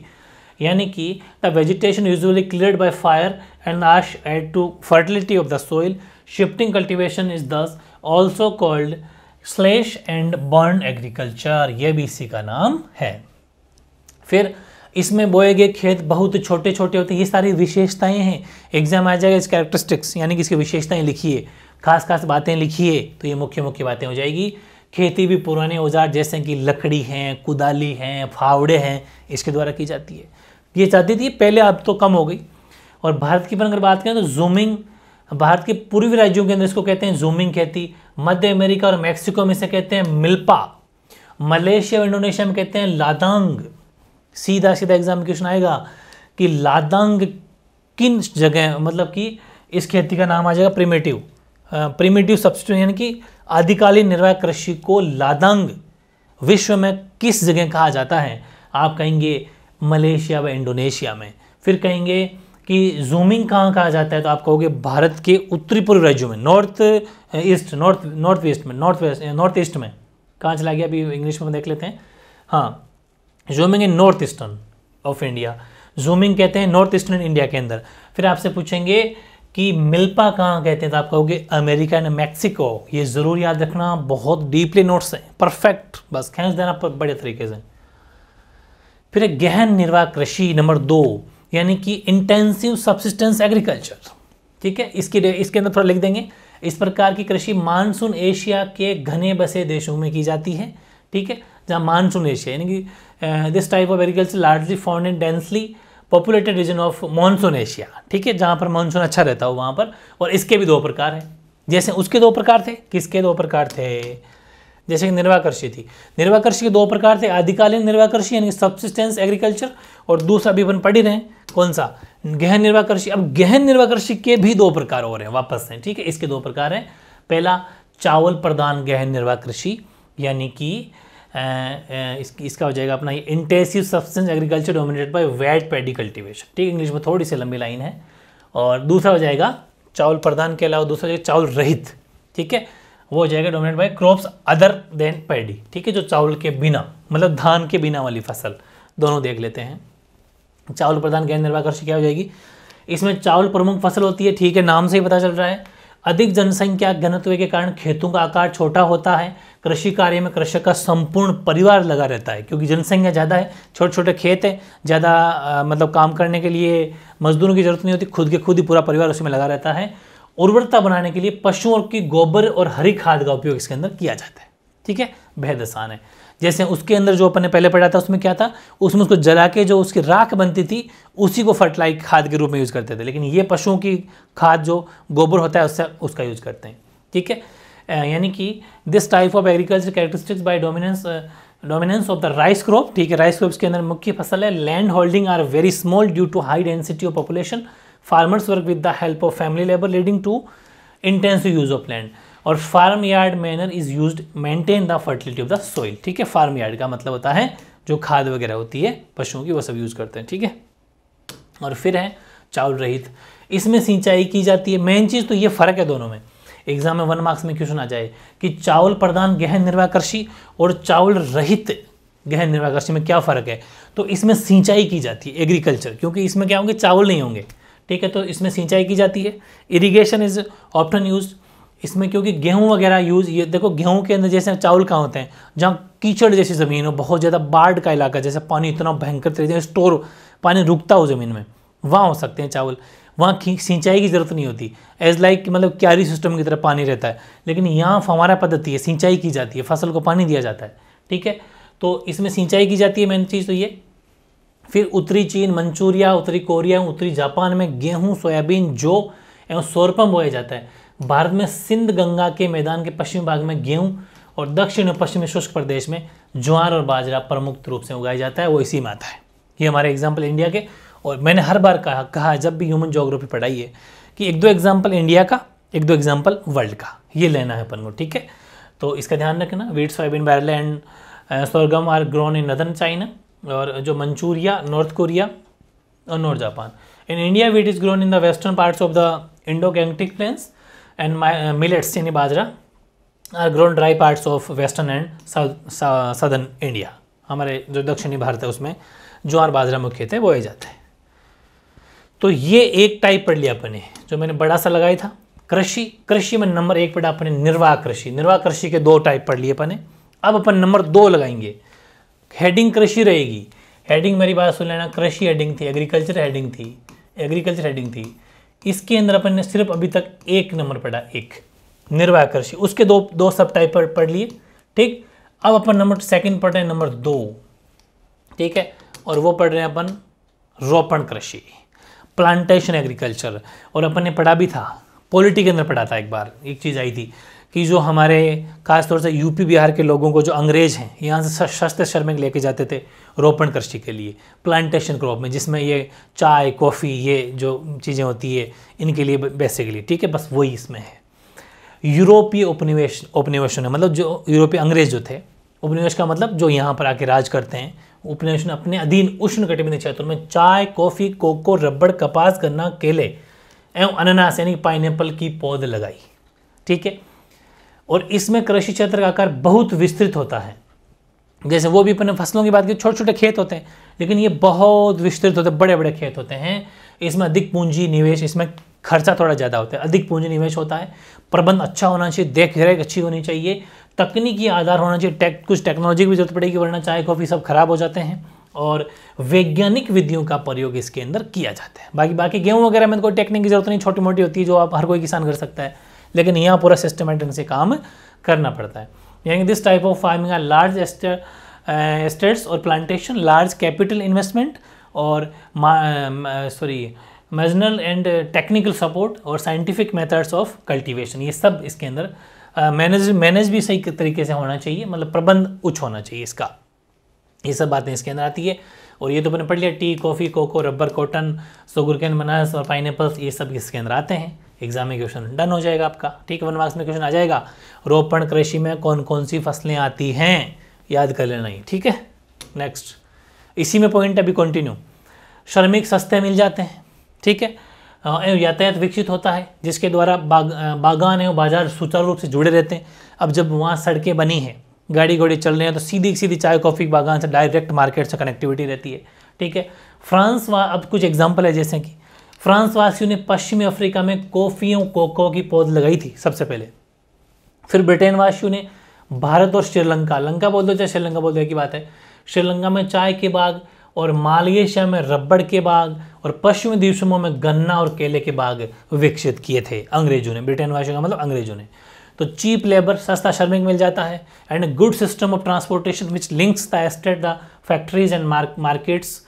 यानी कि the vegetation usually clear by fire and ash add to fertility of the soil shifting cultivation is thus also called slash and burn agriculture यह भी इसी का नाम है फिर इसमें बोए गए खेत बहुत छोटे छोटे होते हैं ये सारी विशेषताएं हैं एग्जाम आ जाएगा इस कैरेक्टरिस्टिक्स यानी कि इसकी विशेषताएं लिखिए खास खास बातें लिखिए तो ये मुख्य मुख्य बातें हो जाएगी खेती भी पुराने औजार जैसे कि लकड़ी हैं कुदाली हैं फावड़े हैं इसके द्वारा की जाती है ये चाहती थी पहले अब तो कम हो गई और भारत की अगर बात करें तो जूमिंग भारत के पूर्वी राज्यों के अंदर इसको कहते हैं जूमिंग खेती मध्य अमेरिका और मैक्सिको में इसे कहते हैं मिल्पा मलेशिया और इंडोनेशिया में कहते हैं लादांग सीधा सीधा एग्जाम क्वेश्चन आएगा कि लादांग किन जगह मतलब कि इस खेती का नाम आ जाएगा प्रिमेटिव प्रिमेटिव सब्सिट्यूट यानी कि आदिकालीन निर्वाह कृषि को लादांग विश्व में किस जगह कहा जाता है आप कहेंगे मलेशिया व इंडोनेशिया में फिर कहेंगे कि जूमिंग कहाँ कहा जाता है तो आप कहोगे भारत के उत्तरी पूर्व राज्यों में north east north north west में नॉर्थ वेस्ट नॉर्थ ईस्ट में कहाँ चला गया अभी इंग्लिश में देख लेते हैं हाँ zooming in north eastern of India zooming कहते हैं नॉर्थ ईस्टर्न इंडिया के अंदर फिर आपसे पूछेंगे कि मिल्पा कहाँ कहते हैं तो आप कहोगे अमेरिका एंड मैक्सिको ये ज़रूर याद रखना बहुत डीपली नोट्स हैं परफेक्ट बस खेस देना बड़े तरीके से फिर गहन निर्वाह कृषि नंबर दो यानी कि इंटेंसिव सब्सिस्टेंस एग्रीकल्चर ठीक है इसके इसके अंदर थोड़ा लिख देंगे इस प्रकार की कृषि मानसून एशिया के घने बसे देशों में की जाती है ठीक है जहाँ मानसून एशिया यानी कि this type of agriculture largely फॉर्न and densely populated region of monsoon Asia ठीक है जहाँ पर मानसून अच्छा रहता हो वहाँ पर और इसके भी दो प्रकार हैं जैसे उसके दो प्रकार थे किसके दो प्रकार थे जैसे कि निर्वाकर्षी थी निर्वाकर्षी के दो प्रकार थे आदिकालीन निर्वाकर्षी यानी सब्सिस्टेंस एग्रीकल्चर और दूसरा भी अपन पढ़ी रहे हैं कौन सा गहन निर्वाकर्षी अब गहन निर्वाकर्षी के भी दो प्रकार हो रहे हैं वापस से ठीक है इसके दो प्रकार हैं पहला चावल प्रधान गहन निर्वाकृषि यानी कि इसकी इसका हो जाएगा अपना ये intensive subsistence agriculture dominated by wet paddy cultivation ठीक इंग्लिश में थोड़ी सी लंबी लाइन है और दूसरा हो जाएगा चावल प्रधान के अलावा दूसरा हो जाएगा चावल रहित ठीक है वो हो जाएगा dominate by crops other than paddy ठीक है जो चावल के बिना मतलब धान के बिना वाली फसल दोनों देख लेते हैं चावल प्रधान गैर निर्वाह कृषि क्या हो जाएगी इसमें चावल प्रमुख फसल होती है ठीक है नाम से ही पता चल रहा है अधिक जनसंख्या घनत्व के कारण खेतों का आकार छोटा होता है कृषि कार्य में कृषक का संपूर्ण परिवार लगा रहता है क्योंकि जनसंख्या ज़्यादा है छोटे छोटे खेत हैं ज़्यादा मतलब काम करने के लिए मजदूरों की जरूरत नहीं होती खुद के खुद ही पूरा परिवार उसमें लगा रहता है उर्वरता बनाने के लिए पशुओं की गोबर और हरी खाद का उपयोग इसके अंदर किया जाता है ठीक है बेहद आसान है जैसे उसके अंदर जो अपन ने पहले पढ़ा था उसमें क्या था उसमें उसको जला के जो उसकी राख बनती थी उसी को फर्टिलाइज खाद के रूप में यूज़ करते थे लेकिन ये पशुओं की खाद जो गोबर होता है उससे उसका यूज़ करते हैं ठीक है यानी कि this type of agriculture characteristics by dominance dominance of the rice crop ठीक है राइस क्रॉप के अंदर मुख्य फसल है land holding are very small due to high density of population farmers work with the help of family labour leading to intensive use of land और farm yard manure is use maintain the fertility of the soil ठीक है farm yard का मतलब होता है जो खाद वगैरह होती है पशुओं की वो सब यूज़ करते हैं ठीक है और फिर है चावल रहित इसमें सिंचाई की जाती है मेन चीज़ तो ये फ़र्क है दोनों में एग्जाम में वन मार्क्स में क्वेश्चन आ जाए कि चावल प्रदान गहन निर्वाकर्षी और चावल रहित गहन निर्वाकर्षी में क्या फ़र्क है तो इसमें सिंचाई की जाती है एग्रीकल्चर क्योंकि इसमें क्या होंगे चावल नहीं होंगे ठीक है तो इसमें सिंचाई की जाती है इरिगेशन इज ऑप्टन यूज इसमें क्योंकि गेहूँ वगैरह यूज़ ये देखो गेहूँ के अंदर जैसे चावल कहाँ होते हैं जहाँ कीचड़ जैसी ज़मीन हो बहुत ज़्यादा बाढ़ का इलाका जैसे पानी इतना भयंकर तरीके से स्टोर पानी रुकता हो ज़मीन में वहाँ हो सकते हैं चावल वहाँ सिंचाई की ज़रूरत नहीं होती एज लाइक like, मतलब क्यारी सिस्टम की तरह पानी रहता है लेकिन यहाँ फवारा पद्धति है सिंचाई की जाती है फसल को पानी दिया जाता है ठीक है तो इसमें सिंचाई की जाती है मेन चीज़ तो ये फिर उत्तरी चीन मंचूरिया उत्तरी कोरिया उत्तरी जापान में गेहूँ सोयाबीन जो एवं सोरपम बोया जाता है भारत में सिंध गंगा के मैदान के पश्चिमी भाग में गेहूं और दक्षिण पश्चिमी शुष्क प्रदेश में ज्वार और बाजरा प्रमुख रूप से उगाया जाता है वो इसी में आता है ये हमारे एग्जाम्पल इंडिया के और मैंने हर बार कहा कहा जब भी ह्यूमन जोग्राफी पढ़ाई है कि एक दो एग्जाम्पल इंडिया का एक दो एग्जाम्पल वर्ल्ड का ये लेना है अपन को ठीक है तो इसका ध्यान रखना wheats soybean in barley and sorghum are grown in northern China और जो मंचूरिया नॉर्थ कोरिया और North Japan in India wheat is grown in the western parts of the Indo Gangetic plains and my, uh, millets yani bajra are grown dry parts of western and south, हमारे जो दक्षिणी भारत है उसमें ज्वार बाजरा मुख्यतः है बोए जाते हैं तो ये एक टाइप पढ़ लिया अपने जो मैंने बड़ा सा लगाया था कृषि कृषि में नंबर एक पढ़ा अपने निर्वाह कृषि निर्वाह कृषि के दो टाइप पढ़ लिए अपने अब अपन नंबर दो लगाएंगे हेडिंग कृषि रहेगी हेडिंग मेरी बात सुन लेना कृषि हेडिंग थी एग्रीकल्चर हेडिंग थी एग्रीकल्चर हेडिंग थी इसके अंदर अपन ने सिर्फ अभी तक एक नंबर पढ़ा एक निर्वाकर्षी उसके दो दो सब टाइप पढ़, पढ़ लिए ठीक अब अपन नंबर सेकंड पढ़ रहे हैं नंबर दो ठीक है और वो पढ़ रहे हैं अपन रोपण कृषि प्लांटेशन एग्रीकल्चर और अपन ने पढ़ा भी था पॉलिटी के अंदर पढ़ा था एक बार एक चीज़ आई थी कि जो हमारे खासतौर से यूपी बिहार के लोगों को जो अंग्रेज हैं यहाँ से शस्त्र श्रमिक लेके जाते थे रोपण कृषि के लिए प्लांटेशन क्रॉप में जिसमें ये चाय कॉफ़ी ये जो चीज़ें होती है इनके लिए बेसिकली ठीक है बस वही इसमें है यूरोपीय उपनिवेश उपनिवेशों ने मतलब जो यूरोपीय अंग्रेज जो थे उपनिवेश का मतलब जो यहाँ पर आके राज करते हैं उपनिवेश ने अपने अधीन उष्ण कटिबंधीय क्षेत्र में चाय कॉफ़ी कोको रबड़ कपास गन्ना केले एवं अनानास यानी पाइनएप्पल की पौध लगाई ठीक है और इसमें कृषि क्षेत्र का आकार बहुत विस्तृत होता है जैसे वो भी अपने फसलों की बात की छोटे छोटे खेत होते हैं लेकिन ये बहुत विस्तृत होते हैं बड़े बड़े खेत होते हैं इसमें अधिक पूंजी निवेश इसमें खर्चा थोड़ा ज़्यादा होता है अधिक पूंजी निवेश होता है प्रबंध अच्छा होना चाहिए देख रेख अच्छी होनी चाहिए तकनीकी आधार होना चाहिए टेक कुछ टेक्नोलॉजी की भी जरूरत पड़ेगी वरना चाय कॉफ़ी सब खराब हो जाते हैं और वैज्ञानिक विधियों का प्रयोग इसके अंदर किया जाता है बाकी बाकी गेहूँ वगैरह में तो कोई टेक्निक की जरूरत नहीं छोटी मोटी होती है जो आप हर कोई किसान कर सकता है लेकिन यहाँ पूरा सिस्टमेटिक से काम करना पड़ता है यानी this type of farming are large estates और प्लांटेशन लार्ज कैपिटल इन्वेस्टमेंट और sorry managerial and technical support और साइंटिफिक मेथड्स ऑफ कल्टीवेशन ये सब इसके अंदर मैनेज uh, मैनेज भी सही तरीके से होना चाहिए मतलब प्रबंध उच्च होना चाहिए इसका ये सब बातें इसके अंदर आती है और ये तो मैंने पढ़ लिया tea coffee cocoa rubber cotton sugarcane bananas और पाइन ये सब इसके अंदर आते हैं एग्जाम में क्वेश्चन डन हो जाएगा आपका ठीक वन मार्क्स में क्वेश्चन आ जाएगा रोपण कृषि में कौन कौन सी फसलें आती हैं याद कर लेना ही ठीक है नेक्स्ट इसी में पॉइंट अभी कंटिन्यू श्रमिक सस्ते मिल जाते हैं ठीक है यातायात विकसित होता है जिसके द्वारा बाग, बागान है बाजार सुचारू रूप से जुड़े रहते हैं अब जब वहाँ सड़कें बनी हैं गाड़ी घोड़ी चल रहे हैं तो सीधी सीधी चाय कॉफ़ी बागान से डायरेक्ट मार्केट से कनेक्टिविटी रहती है ठीक है फ्रांस वहाँ अब कुछ एग्जाम्पल है जैसे कि फ्रांस वासियों ने पश्चिमी अफ्रीका में कॉफ़ियों कोको की पौध लगाई थी सबसे पहले फिर ब्रिटेन वासियों ने भारत और श्रीलंका लंका बोल दो चाहे श्रीलंका बोल दो की बात है श्रीलंका में चाय के बाग और मालयेशिया में रबड़ के बाग और पश्चिमी देशों में गन्ना और केले के बाग विकसित किए थे अंग्रेजों ने ब्रिटेन वासियों का मतलब अंग्रेजों ने तो चीप लेबर सस्ता श्रमिक मिल जाता है and good system of transportation which links the estate the factories and markets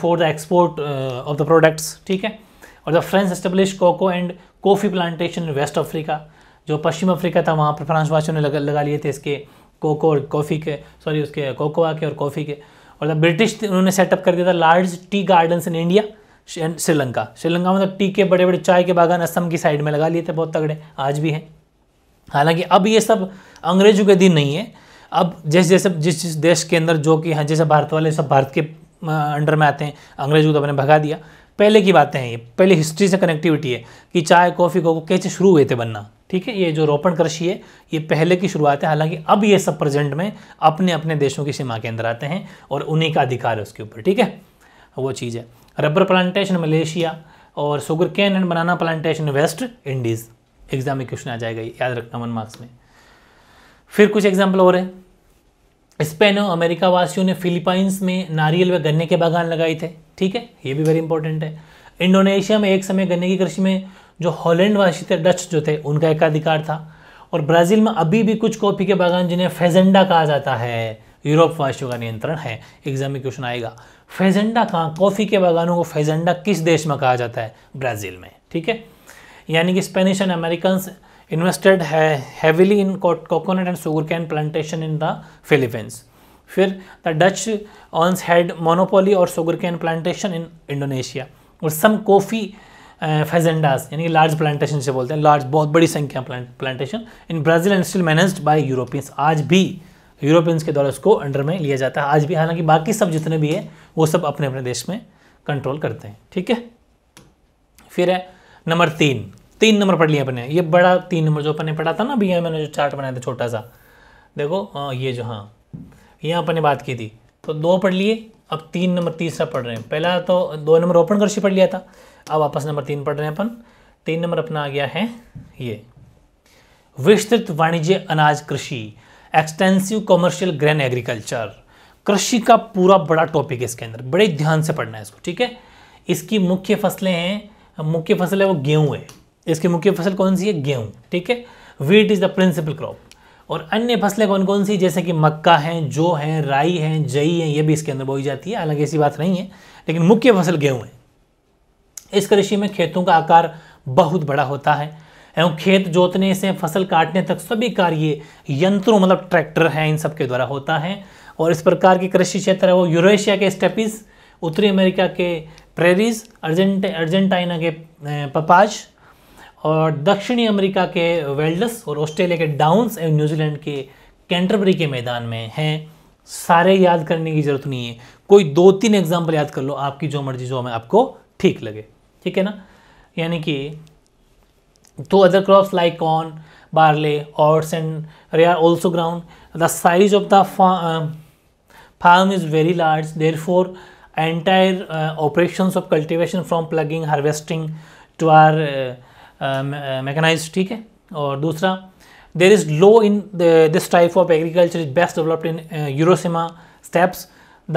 for the export of the products ठीक है और the French establish cocoa and coffee plantation West Africa जो पश्चिम अफ्रीका था वहाँ पर फ्रांसवासियों ने लगा लगा लिए थे इसके कोको और कॉफ़ी के सॉरी उसके कोकोआ के और कॉफ़ी के और द ब्रिटिश उन्होंने सेटअप कर दिया था large tea gardens in India and Sri Lanka Sri Lanka मतलब टी के बड़े बड़े चाय के बागान असम की साइड में लगा लिए थे बहुत तगड़े आज भी हैं हालांकि अब ये सब अंग्रेजों के दिन नहीं है अब जैसे जैसे जिस जिस देश के अंदर जो कि हाँ जैसे भारत वाले सब भारत के अंडर में आते हैं अंग्रेजों को तो अपने भगा दिया पहले की बातें हैं ये पहले हिस्ट्री से कनेक्टिविटी है कि चाय कॉफ़ी कोको कैसे शुरू हुए थे बनना ठीक है ये जो रोपण कृषि है ये पहले की शुरुआत है हालांकि अब ये सब प्रेजेंट में अपने अपने देशों की सीमा के अंदर आते हैं और उन्हीं का अधिकार है उसके ऊपर ठीक है वो चीज़ है रबर प्लांटेशन मलेशिया और sugar cane and banana plantation West Indies exam में क्वेश्चन आ जाएगा याद रखना वन मार्क्स में फिर कुछ एग्जाम्पल और है स्पेनो अमेरिका वासियों ने फिलीपींस में नारियल व गन्ने के बागान लगाए थे ठीक है ये भी वेरी इंपॉर्टेंट है इंडोनेशिया में एक समय गन्ने की कृषि में जो हॉलैंड वासी थे डच जो थे उनका एकाधिकार था और ब्राज़ील में अभी भी कुछ कॉफ़ी के बागान जिन्हें फेजेंडा कहा जाता है यूरोप वासियों का नियंत्रण है एग्जाम में क्वेश्चन आएगा फेजेंडा कहाँ कॉफ़ी के बागानों को फेजेंडा किस देश में कहा जाता है ब्राज़ील में ठीक है यानी कि स्पेनिश एंड अमेरिकन इन्वेस्टेड है heavily in coconut and sugar cane plantation in the Philippines फिर the Dutch once had monopoly और sugar cane plantation in Indonesia और सम कॉफ़ी फेजेंडास यानी लार्ज प्लांटेशन से बोलते हैं लार्ज बहुत बड़ी संख्या plantation in Brazil and still managed by Europeans आज भी यूरोपियंस के द्वारा उसको अंडर में लिया जाता है आज भी हालांकि बाकी सब जितने भी है वो सब अपने अपने देश में कंट्रोल करते हैं ठीक है फिर है नंबर तीन तीन नंबर पढ़ लिया अपने ये बड़ा तीन नंबर जो अपने पढ़ा था ना भैया मैंने जो चार्ट बनाया था छोटा सा देखो आ, ये जो हाँ यहाँ अपने बात की थी तो दो पढ़ लिए अब तीन नंबर तीसरा पढ़ रहे हैं पहला तो दो नंबर ओपन कर पढ़ लिया था अब वापस नंबर तीन पढ़ रहे हैं अपन तीन नंबर अपना आ गया है ये विस्तृत वाणिज्य अनाज कृषि एक्सटेंसिव कॉमर्शियल ग्रैंड एग्रीकल्चर कृषि का पूरा बड़ा टॉपिक है इसके अंदर बड़े ध्यान से पढ़ना है इसको ठीक है इसकी मुख्य फसलें हैं मुख्य फसल है वो गेहूँ है इसकी मुख्य फसल कौन सी है गेहूँ ठीक है wheat is the principal crop और अन्य फसलें कौन कौन सी जैसे कि मक्का है जो है राई है जई है ये भी इसके अंदर बोई जाती है हालांकि ऐसी बात नहीं है लेकिन मुख्य फसल गेहूँ है इस कृषि में खेतों का आकार बहुत बड़ा होता है एवं खेत जोतने से फसल काटने तक सभी कार्य यंत्रों मतलब ट्रैक्टर हैं इन सब के द्वारा होता है और इस प्रकार के कृषि क्षेत्र है वो यूरेशिया के स्टेपिस उत्तरी अमेरिका के प्रेरिस अर्जेंट अर्जेंटाइना के पपाज और दक्षिणी अमेरिका के वेल्डस और ऑस्ट्रेलिया के डाउन्स एवं न्यूजीलैंड के कैंटरबरी के मैदान में हैं सारे याद करने की ज़रूरत नहीं है कोई दो तीन एग्जाम्पल याद कर लो आपकी जो मर्जी जो हमें आपको ठीक लगे ठीक है ना यानी कि two other crops like corn barley oats and rye are also ground the size of the farm is very large therefore entire operation of cultivation from ploughing harvesting to are mechanise um, uh, ठीक है और दूसरा there is low in this type of agriculture is best developed in Eurasian steppes the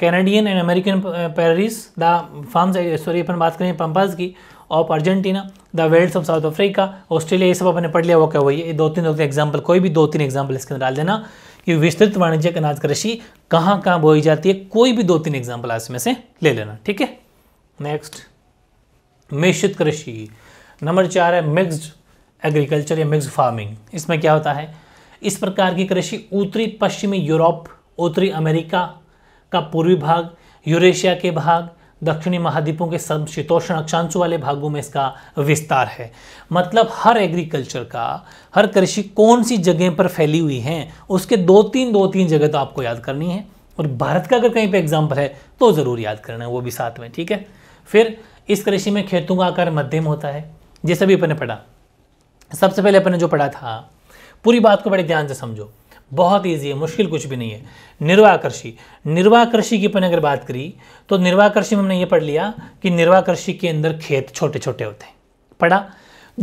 Canadian and American prairies the farms sorry अपन बात करें pampas की of Argentina the velds of South Africa Australia ये सब अपने पढ़ लिया वो क्या हुआ ये दो तीन दो तीन एग्जाम्पल कोई भी दो तीन एग्जाम्पल इसके अंदर डाल देना कि विस्तृत वाणिज्यिक अनाज कृषि कहाँ कहाँ बोई जाती है कोई भी दो तीन एग्जाम्पल आज में से ले लेना ठीक है नेक्स्ट मिश्रित कृषि नंबर चार है मिक्स्ड एग्रीकल्चर या मिक्स्ड फार्मिंग इसमें क्या होता है इस प्रकार की कृषि उत्तरी पश्चिमी यूरोप उत्तरी अमेरिका का पूर्वी भाग यूरेशिया के भाग दक्षिणी महाद्वीपों के समशीतोष्ण अक्षांशों वाले भागों में इसका विस्तार है मतलब हर एग्रीकल्चर का हर कृषि कौन सी जगह पर फैली हुई है उसके दो तीन दो तीन जगह तो आपको याद करनी है और भारत का अगर कहीं पे एग्जाम्पल है तो ज़रूर याद करना है वो भी साथ में ठीक है फिर इस कृषि में खेतों का आकार मध्यम होता है जैसे भी अपन ने पढ़ा सबसे पहले अपन ने जो पढ़ा था पूरी बात को बड़े ध्यान से समझो बहुत ईजी है मुश्किल कुछ भी नहीं है निर्वाकर्षी निर्वाकर्षी की अपन अगर बात करी तो निर्वाकर्षी में हमने ये पढ़ लिया कि निर्वाकर्षी के अंदर खेत छोटे छोटे होते हैं पढ़ा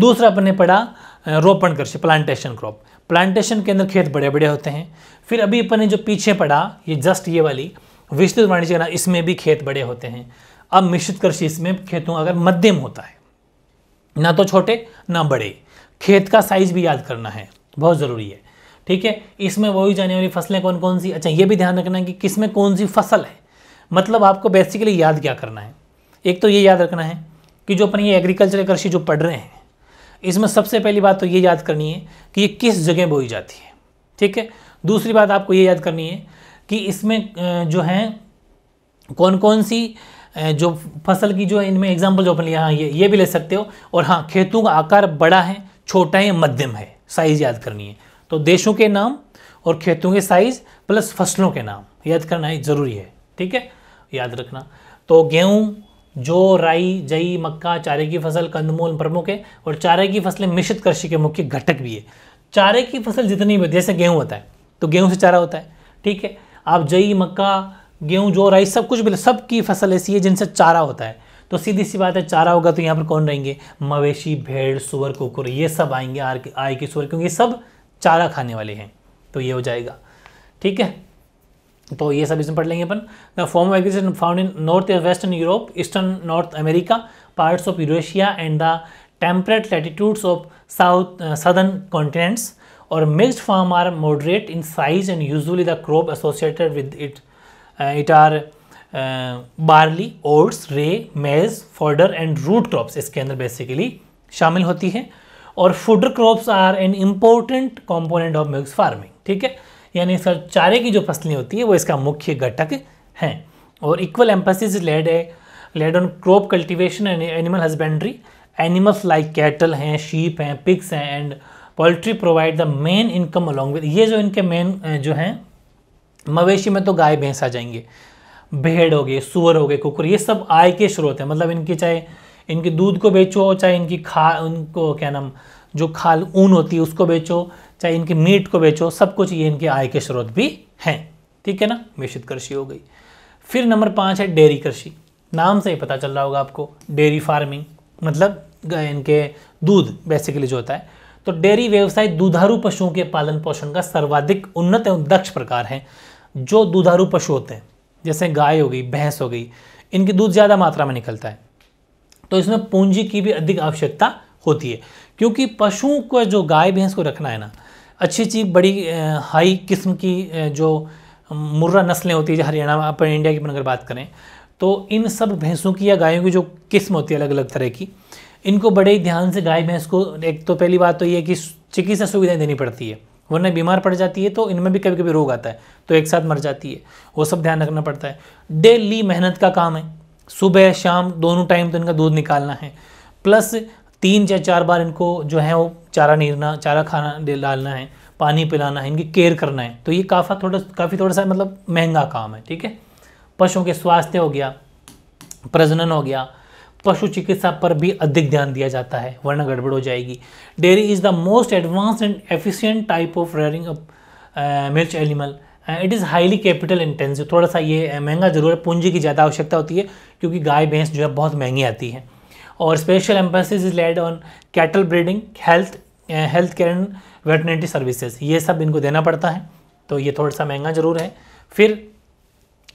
दूसरा अपन ने पढ़ा रोपण कृषि प्लांटेशन क्रॉप प्लांटेशन के अंदर खेत बड़े बड़े होते हैं फिर अभी अपन ने जो पीछे पढ़ा ये जस्ट ये वाली विस्तृत वाणिज्य इसमें भी खेत बड़े होते हैं अब मिश्रित कृषि इसमें खेतों अगर मध्यम होता है ना तो छोटे ना बड़े खेत का साइज भी याद करना है बहुत ज़रूरी है ठीक है इसमें वही जाने वाली फसलें कौन कौन सी अच्छा ये भी ध्यान रखना है कि किस में कौन सी फसल है मतलब आपको बेसिकली याद क्या करना है एक तो ये याद रखना है कि जो अपन ये एग्रीकल्चर कृषि जो पढ़ रहे हैं इसमें सबसे पहली बात तो ये याद करनी है कि ये किस जगह बोई जाती है ठीक है दूसरी बात आपको ये याद करनी है कि इसमें जो हैं कौन कौन सी जो फसल की जो है इनमें एग्जाम्पल जो अपन लिया हाँ ये ये भी ले सकते हो और हाँ खेतों का आकार बड़ा है छोटा है मध्यम है साइज़ याद करनी है तो देशों के नाम और खेतों के साइज़ प्लस फसलों के नाम याद करना है ज़रूरी है ठीक है याद रखना तो गेहूँ जो राई जई मक्का चारे की फसल कंदमूल प्रमुख है और चारे की फसलें मिश्रित कृषि के मुख्य घटक भी है चारे की फसल जितनी भी जैसे गेहूँ होता है तो गेहूँ से चारा होता है ठीक है आप जई मक्का गेहूँ जो राइस सब कुछ मिले सब की फसल ऐसी है जिनसे चारा होता है तो सीधी सी बात है चारा होगा तो यहाँ पर कौन रहेंगे मवेशी भेड़ सुअर कुकुर ये सब आएंगे आर के आय के सुअर क्योंकि ये सब चारा खाने वाले हैं तो ये हो जाएगा ठीक है तो ये सब इसमें पढ़ लेंगे अपन the form of agriculture found in north western Europe eastern north America parts of Eurasia and the temperate latitudes of south southern continents और mixed farm are moderate in size and usually the crop associated with it it are barley oats rye maize fodder and root crops इसके अंदर basically शामिल होती है और fodder crops are an important component of milk farming ठीक है यानी इसका चारे की जो फसलें होती है वो इसका मुख्य घटक हैं और इक्वल एम्फोसिस लेड है laid on crop cultivation and animal husbandry animals like cattle हैं शीप हैं पिक्स हैं and poultry provide the main income along with ये जो इनके मेन जो हैं मवेशी में तो गाय भैंस आ जाएंगे भेड़ हो गए सुअर हो गए कुकुर ये सब आय के स्रोत हैं मतलब इनकी चाहे इनके दूध को बेचो चाहे इनकी खा उनको क्या नाम जो खाल ऊन होती है उसको बेचो चाहे इनकी मीट को बेचो सब कुछ ये इनके आय के स्रोत भी हैं ठीक है ना मिश्रित कृषि हो गई फिर नंबर पाँच है डेयरी कृषि नाम से ही पता चल रहा होगा आपको डेयरी फार्मिंग मतलब इनके दूध बेसिकली जो होता है तो डेयरी व्यवसाय दुधारू पशुओं के पालन पोषण का सर्वाधिक उन्नत एवं दक्ष प्रकार है जो दुधारू पशु होते हैं जैसे गाय हो गई भैंस हो गई इनकी दूध ज़्यादा मात्रा में निकलता है तो इसमें पूंजी की भी अधिक आवश्यकता होती है क्योंकि पशुओं को जो गाय भैंस को रखना है ना अच्छी अच्छी बड़ी हाई किस्म की जो मुर्रा नस्लें होती है जो हरियाणा अपन इंडिया की अगर बात करें तो इन सब भैंसों की या गायों की जो किस्म होती है अलग अलग तरह की इनको बड़े ध्यान से गाय भैंस को एक तो पहली बात तो ये है कि चिकित्सा सुविधाएं देनी पड़ती है वरना बीमार पड़ जाती है तो इनमें भी कभी कभी रोग आता है तो एक साथ मर जाती है वो सब ध्यान रखना पड़ता है डेली मेहनत का काम है सुबह शाम दोनों टाइम तो इनका दूध निकालना है प्लस तीन या चार बार इनको जो है वो चारा नीरना चारा खाना डालना है पानी पिलाना है इनकी केयर करना है तो ये काफ़ा थोड़ा काफ़ी थोड़ा सा मतलब महंगा काम है ठीक है पशुओं के स्वास्थ्य हो गया प्रजनन हो गया पशु चिकित्सा पर भी अधिक ध्यान दिया जाता है वरना गड़बड़ हो जाएगी dairy is the most advance and efficient type of rearing milch animal it is highly capital intensive थोड़ा सा ये महंगा जरूर है पूंजी की ज़्यादा आवश्यकता होती है क्योंकि गाय भैंस जो है बहुत महंगी आती है और special emphasis is laid on cattle breeding health health care and veterinary services ये सब इनको देना पड़ता है तो ये थोड़ा सा महंगा ज़रूर है फिर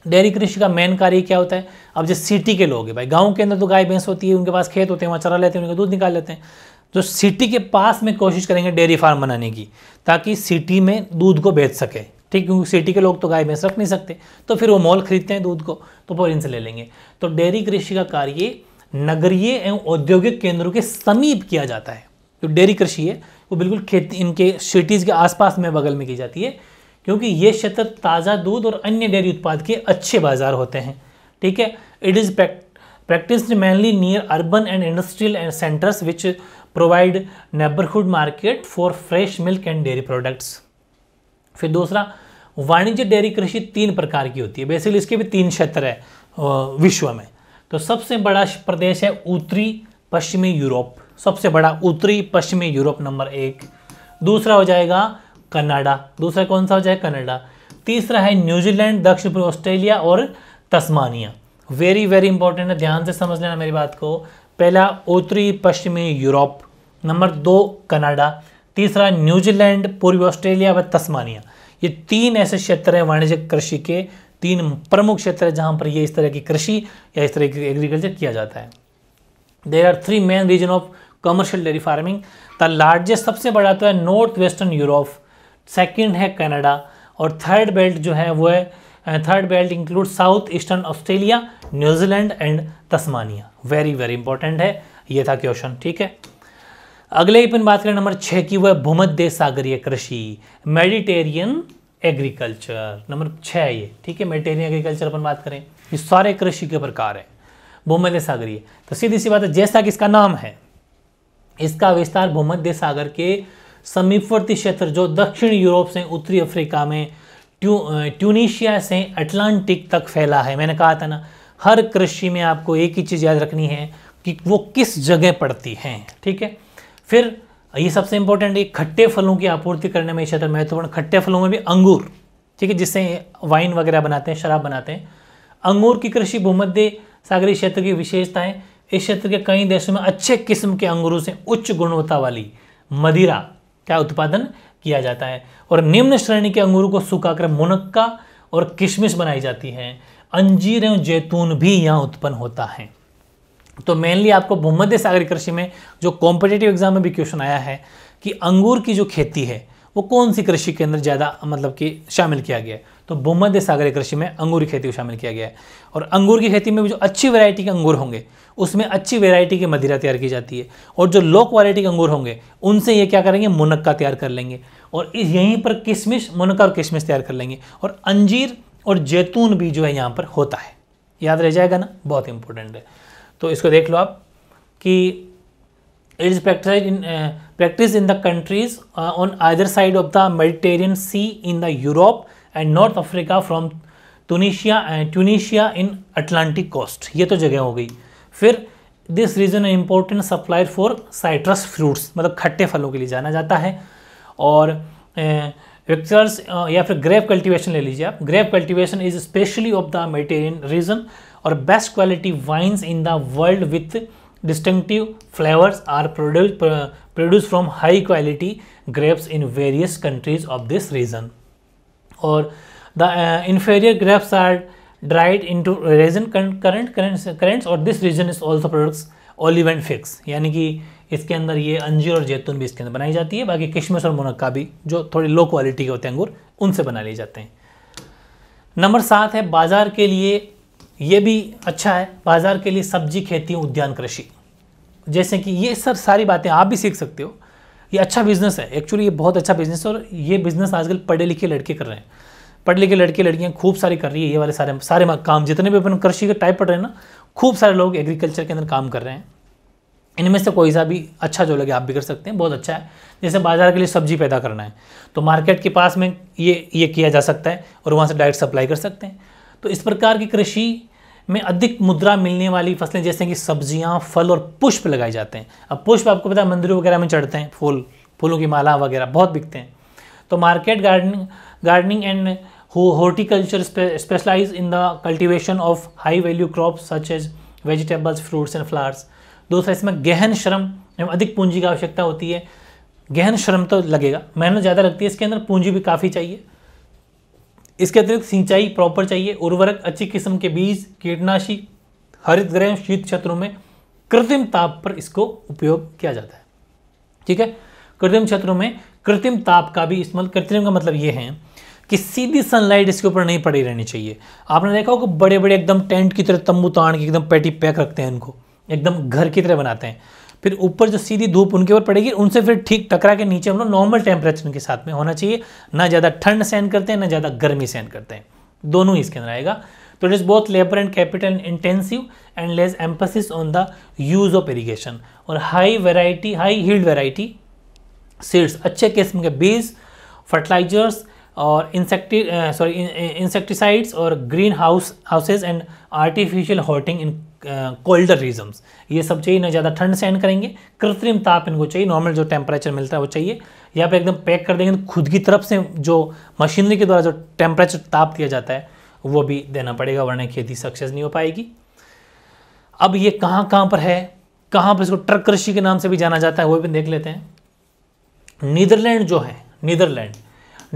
डेयरी कृषि का मेन कार्य क्या होता है अब जैसे सिटी के लोग हैं भाई गांव के अंदर तो गाय भैंस होती है उनके पास खेत होते हैं वहाँ चरा लेते हैं उनका दूध निकाल लेते हैं तो सिटी के पास में कोशिश करेंगे डेयरी फार्म बनाने की ताकि सिटी में दूध को बेच सके ठीक क्योंकि सिटी के लोग तो गाय भैंस रख नहीं सकते तो फिर वो मॉल खरीदते हैं दूध को तो फिर इनसे ले लेंगे तो डेयरी कृषि का कार्य नगरीय एवं औद्योगिक केंद्रों के समीप किया जाता है जो तो डेयरी कृषि है वो बिल्कुल खेती इनके सिटीज़ के आसपास में बगल में की जाती है क्योंकि ये क्षेत्र ताज़ा दूध और अन्य डेयरी उत्पाद के अच्छे बाजार होते हैं ठीक है it is practice mainly near urban and industrial and centres which provide neighbourhood market for fresh milk and dairy products फिर दूसरा वाणिज्य डेयरी कृषि तीन प्रकार की होती है बेसिकली इसके भी तीन क्षेत्र है विश्व में तो सबसे बड़ा प्रदेश है उत्तरी पश्चिमी यूरोप सबसे बड़ा उत्तरी पश्चिमी यूरोप नंबर एक दूसरा हो जाएगा कनाडा दूसरा कौन सा हो जाए कनाडा तीसरा है न्यूजीलैंड दक्षिण पूर्व ऑस्ट्रेलिया और तस्मानिया वेरी वेरी इंपॉर्टेंट है ध्यान से समझ लेना मेरी बात को पहला उत्तरी पश्चिमी यूरोप नंबर दो कनाडा तीसरा न्यूजीलैंड पूर्वी ऑस्ट्रेलिया व तस्मानिया ये तीन ऐसे क्षेत्र हैं वाणिज्य कृषि के तीन प्रमुख क्षेत्र हैं जहाँ पर ये इस तरह की कृषि या इस तरह की एग्रीकल्चर किया जाता है there are three main region of commercial dairy farming the largest सबसे बड़ा तो है नॉर्थ वेस्टर्न यूरोप सेकंड है कनाडा और थर्ड बेल्ट जो है वो है third belt include south eastern Australia New Zealand and Tasmania very very important है ये था क्वेश्चन ठीक है अगले ही बात करें नंबर छः की वह भूमध्य सागरीय कृषि मेडिटेरियन एग्रीकल्चर नंबर छः ये ठीक है मेडिटेरियन एग्रीकल्चर अपन बात करें ये सारे कृषि के प्रकार हैं भूमध्य सागरीय तो सीधी सी बात है जैसा कि इसका नाम है इसका विस्तार भूमध्य सागर के समीपवर्ती क्षेत्र जो दक्षिण यूरोप से उत्तरी अफ्रीका में ट्यू ट्यूनिशिया से अटलांटिक तक फैला है मैंने कहा था ना हर कृषि में आपको एक ही चीज़ याद रखनी है कि वो किस जगह पड़ती हैं ठीक है फिर ये सबसे इंपॉर्टेंट है खट्टे फलों की आपूर्ति करने में क्षेत्र महत्वपूर्ण खट्टे फलों में भी अंगूर ठीक है जिससे वाइन वगैरह बनाते हैं शराब बनाते हैं अंगूर की कृषि भूमध्य सागरी क्षेत्र की विशेषता है इस क्षेत्र के कई देशों में अच्छे किस्म के अंगूरों से उच्च गुणवत्ता वाली मदिरा क्या उत्पादन किया जाता है और निम्न श्रेणी के अंगूरों को सुखाकर मुनक्का और किशमिश बनाई जाती है अंजीर एवं जैतून भी यहाँ उत्पन्न होता है तो मेनली आपको भूमध्य सागरी कृषि में जो कॉम्पिटेटिव एग्जाम में भी क्वेश्चन आया है कि अंगूर की जो खेती है वो कौन सी कृषि के अंदर ज़्यादा मतलब कि शामिल किया गया है तो भूमध्य सागरीय कृषि में अंगूर की खेती को शामिल किया गया है और अंगूर की खेती में जो अच्छी वैरायटी के अंगूर होंगे उसमें अच्छी वैरायटी की मदिरा तैयार की जाती है और जो लो क्वालिटी के अंगूर होंगे उनसे ये क्या करेंगे मुनक्का तैयार कर लेंगे और इस यहीं पर किशमिश मुनक्का और किशमिश तैयार कर लेंगे और अंजीर और जैतून भी जो है यहाँ पर होता है याद रह जाएगा ना बहुत इंपॉर्टेंट है तो इसको देख लो आप कि it is practice in practice in the countries on other side of the Mediterranean sea in the Europe and north Africa from Tunisia and Tunisia in Atlantic coast ये तो जगह हो गई फिर this region a important supplier for citrus fruits मतलब खट्टे फलों के लिए जाना जाता है और विक्चर्स या फिर ग्रेप कल्टिवेशन ले लीजिए आप grape cultivation is specially of the Mediterranean region और best quality wines in the world with distinctive flavours are produce produce from high quality grapes in various countries of this region और the inferior grapes are dried into raisin currant currants और this region is also products olive and figs यानी कि इसके अंदर ये अंजीर और जैतून भी इसके अंदर बनाई जाती है बाकी किशमिश और मुनक्का भी जो थोड़ी लो क्वालिटी के होते हैं अंगूर उनसे बना लिए जाते हैं नंबर सात है बाज़ार के लिए ये भी अच्छा है बाज़ार के लिए सब्जी खेती उद्यान कृषि जैसे कि ये सर सारी बातें आप भी सीख सकते हो ये अच्छा बिजनेस है एक्चुअली ये बहुत अच्छा बिजनेस है और ये बिजनेस आजकल पढ़े लिखे लड़के कर रहे हैं पढ़े लिखे लड़के लड़कियाँ खूब सारी कर रही है ये वाले सारे सारे काम जितने भी अपन कृषि के टाइप पढ़ रहे हैं ना खूब सारे लोग एग्रीकल्चर के अंदर काम कर रहे हैं इनमें से कोई सा भी अच्छा जो लगे आप भी कर सकते हैं बहुत अच्छा है जैसे बाजार के लिए सब्जी पैदा करना है तो मार्केट के पास में ये ये किया जा सकता है और वहाँ से डायरेक्ट सप्लाई कर सकते हैं तो इस प्रकार की कृषि में अधिक मुद्रा मिलने वाली फसलें जैसे कि सब्जियां फल और पुष्प लगाए जाते हैं अब पुष्प आपको पता है मंदिरों वगैरह में चढ़ते हैं फूल फूलों की माला वगैरह बहुत बिकते हैं तो market gardening gardening and horticulture specialise in the cultivation of high value crop such as vegetables fruits and flowers दूसरा इसमें गहन श्रम एवं अधिक पूंजी की आवश्यकता होती है गहन श्रम तो लगेगा मेहनत ज़्यादा लगती है इसके अंदर पूंजी भी काफ़ी चाहिए इसके अतिरिक्त सिंचाई प्रॉपर चाहिए उर्वरक अच्छी किस्म के बीज कीटनाशी हरित ग्रह शीत क्षेत्रों में कृत्रिम ताप पर इसको उपयोग किया जाता है ठीक है कृत्रिम क्षेत्रों में कृत्रिम ताप का भी इस्तेमाल कृत्रिम का मतलब ये है कि सीधी सनलाइट इसके ऊपर नहीं पड़ी रहनी चाहिए आपने देखा होगा बड़े बड़े एकदम टेंट की तरह तंबू ताड़ के एकदम पैटी पैक रखते हैं इनको एकदम घर की तरह बनाते हैं फिर ऊपर जो सीधी धूप उनके ऊपर पड़ेगी उनसे फिर ठीक टकरा के नीचे हम लोग नॉर्मल टेम्परेचर के साथ में होना चाहिए ना ज़्यादा ठंड सहन करते हैं ना ज़्यादा गर्मी सहन करते हैं दोनों ही इसके अंदर आएगा तो it is both labour and capital intensive and less emphasis on the use of irrigation और high variety high yield variety seeds अच्छे किस्म के बीज फर्टिलाइजर्स और इंसेक्टी सॉरी इंसेक्टिसाइड्स और green house houses and artificial heating in colder regions ये सब चाहिए ना ज़्यादा ठंड सहन करेंगे कृत्रिम ताप इनको चाहिए नॉर्मल जो टेम्परेचर मिलता है वो चाहिए या पे एकदम पैक कर देंगे तो खुद की तरफ से जो मशीनरी के द्वारा जो टेम्परेचर ताप दिया जाता है वो भी देना पड़ेगा वरना खेती सक्सेस नहीं हो पाएगी अब ये कहाँ कहाँ पर है कहाँ पर इसको ट्रक कृषि के नाम से भी जाना जाता है वो भी देख लेते हैं नीदरलैंड जो है नीदरलैंड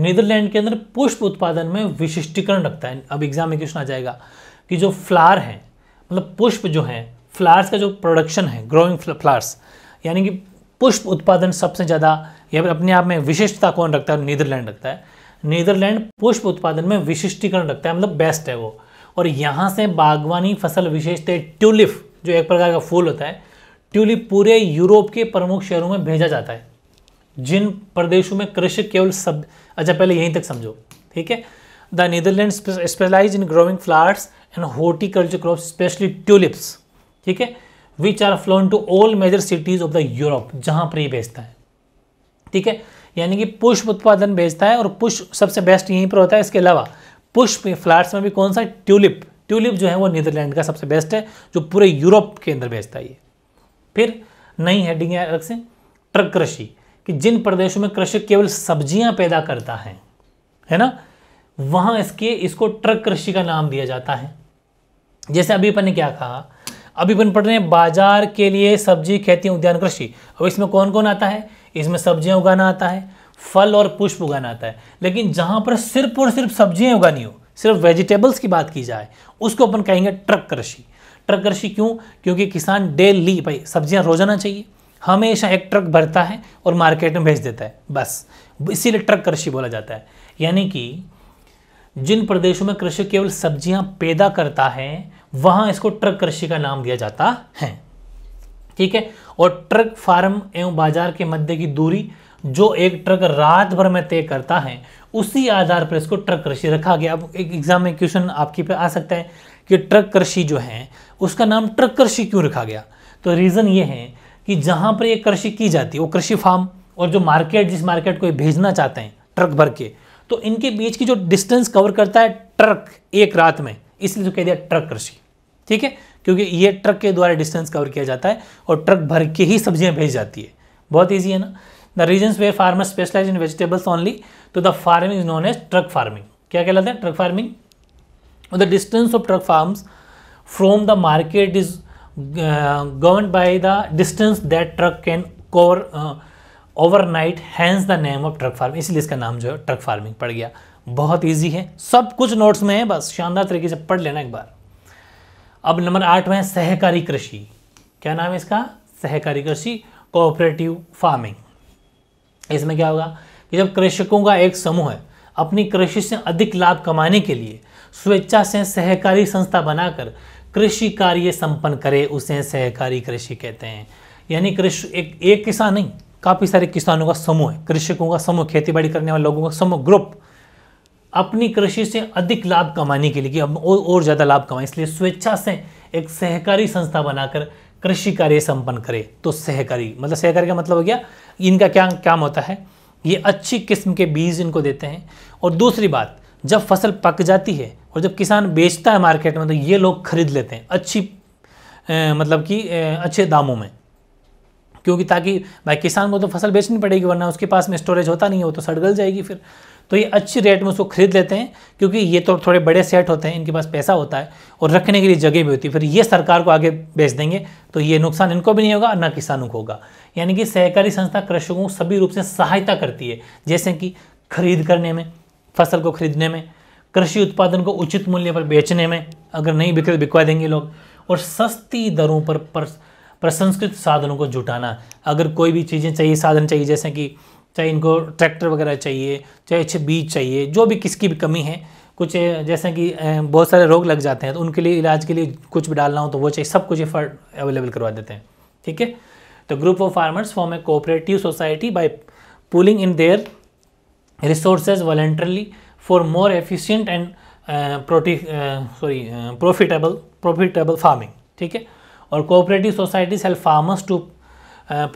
नीदरलैंड के अंदर पुष्प उत्पादन में विशिष्टीकरण रखता है अब एग्जाम में क्वेश्चन आ जाएगा कि जो फ्लार हैं मतलब पुष्प जो है फ्लावर्स का जो प्रोडक्शन है ग्रोइंग फ्लावर्स यानी कि पुष्प उत्पादन सबसे ज़्यादा या फिर अपने आप में विशिष्टता कौन रखता है नीदरलैंड रखता है नीदरलैंड पुष्प उत्पादन में विशिष्टीकरण रखता है मतलब बेस्ट है वो और यहाँ से बागवानी फसल विशेषतः ट्यूलिप जो एक प्रकार का फूल होता है ट्यूलिप पूरे यूरोप के प्रमुख शहरों में भेजा जाता है जिन प्रदेशों में कृषि केवल सब अच्छा पहले यहीं तक समझो ठीक है the Netherlands specialise in growing flowers and horticulture crops, especially tulips. ठीक है which are flown to all major cities of the Europe जहां पर ये बेचता है ठीक है यानी कि पुष्प उत्पादन बेचता है और पुष्प सबसे बेस्ट यहीं पर होता है इसके अलावा पुष्प फ्लाट्स में भी कौन सा ट्यूलिप ट्यूलिप जो है वो नीदरलैंड का सबसे बेस्ट है जो पूरे यूरोप के अंदर बेचता है ये फिर नई हेडिंग है अलग से ट्रक कृषि कि जिन प्रदेशों में कृषक केवल सब्जियां पैदा करता है है ना वहां इसके इसको ट्रक कृषि का नाम दिया जाता है जैसे अभी अपन ने क्या कहा अभी अपन पढ़ रहे हैं बाजार के लिए सब्जी खेती उद्यान कृषि अब इसमें कौन कौन आता है इसमें सब्जियां उगाना आता है फल और पुष्प उगाना आता है लेकिन जहां पर सिर्फ और सिर्फ सब्जियां उगानी हो सिर्फ वेजिटेबल्स की बात की जाए उसको अपन कहेंगे ट्रक कृषि ट्रक कृषि क्यों क्योंकि किसान डेली भाई सब्जियां रोजाना चाहिए हमेशा एक ट्रक भरता है और मार्केट में भेज देता है बस इसीलिए ट्रक कृषि बोला जाता है यानी कि जिन प्रदेशों में कृषि केवल सब्जियां पैदा करता है वहां इसको ट्रक कृषि का नाम दिया जाता है ठीक है और ट्रक फार्म एवं बाजार के मध्य की दूरी जो एक ट्रक रात भर में तय करता है उसी आधार पर इसको ट्रक कृषि रखा गया अब एक एग्जाम में क्वेश्चन आपके पे आ सकता है कि ट्रक कृषि जो है उसका नाम ट्रक कृषि क्यों रखा गया तो रीज़न ये है कि जहां पर ये कृषि की जाती है वो कृषि फार्म और जो मार्केट जिस मार्केट को ये भेजना चाहते हैं ट्रक भर के तो इनके बीच की जो डिस्टेंस कवर करता है ट्रक एक रात में इसलिए तो कह दिया ट्रक कृषि ठीक है क्योंकि ये ट्रक के द्वारा डिस्टेंस कवर किया जाता है और ट्रक भर के ही सब्जियां भेज जाती है बहुत ईजी है ना the region where farmer specialise in vegetables only तो the farming is known as truck farming क्या कहलाता है truck farming the distance of truck farm from the market is govern by the distance that truck can cover overnight hence the name of truck farming इसलिए इसका नाम जो है truck farming पड़ गया बहुत ईजी है सब कुछ नोट्स में है बस शानदार तरीके से पढ़ लेना एक बार अब नंबर आठ में सहकारी कृषि क्या नाम है इसका सहकारी कृषि कोऑपरेटिव फार्मिंग इसमें क्या होगा कि जब कृषकों का एक समूह है अपनी कृषि से अधिक लाभ कमाने के लिए स्वेच्छा से सहकारी संस्था बनाकर कृषि कार्य संपन्न करे उसे सहकारी कृषि कहते हैं यानी कृषि एक एक किसान नहीं काफ़ी सारे किसानों का समूह है कृषकों का समूह खेती बाड़ी करने वाले लोगों का समूह ग्रुप अपनी कृषि से अधिक लाभ कमाने के लिए कि और, और ज़्यादा लाभ कमाएं इसलिए स्वेच्छा से एक सहकारी संस्था बनाकर कृषि कार्य संपन्न करें तो सहकारी मतलब सहकारी का मतलब हो गया इनका क्या काम होता है ये अच्छी किस्म के बीज इनको देते हैं और दूसरी बात जब फसल पक जाती है और जब किसान बेचता है मार्केट में तो ये लोग खरीद लेते हैं अच्छी ए, मतलब कि अच्छे दामों में क्योंकि ताकि भाई किसान को तो फसल बेचनी पड़ेगी वरना उसके पास में स्टोरेज होता नहीं है वो तो सड़गल जाएगी फिर तो ये अच्छी रेट में उसको खरीद लेते हैं क्योंकि ये तो थोड़े बड़े सेट होते हैं इनके पास पैसा होता है और रखने के लिए जगह भी होती है फिर ये सरकार को आगे बेच देंगे तो ये नुकसान इनको भी नहीं होगा और ना किसानों को होगा यानी कि सहकारी संस्था कृषकों को सभी रूप से सहायता करती है जैसे कि खरीद करने में फसल को खरीदने में कृषि उत्पादन को उचित मूल्य पर बेचने में अगर नहीं बिक्र तो बिकवा देंगे लोग और सस्ती दरों पर प्रसंस्कृत साधनों को जुटाना अगर कोई भी चीज़ें चाहिए साधन चाहिए जैसे कि चाहे इनको ट्रैक्टर वगैरह चाहिए चाहे अच्छे बीज चाहिए जो भी किसकी भी कमी है कुछ जैसे कि बहुत सारे रोग लग जाते हैं तो उनके लिए इलाज के लिए कुछ भी डालना हो तो वो चाहिए सब कुछ ये अवेलेबल करवा देते हैं ठीक है तो group of farmers form a cooperative society by pooling in their resources voluntarily for more efficient and pro sorry profitable profitable farming ठीक है और cooperative societies help farmers to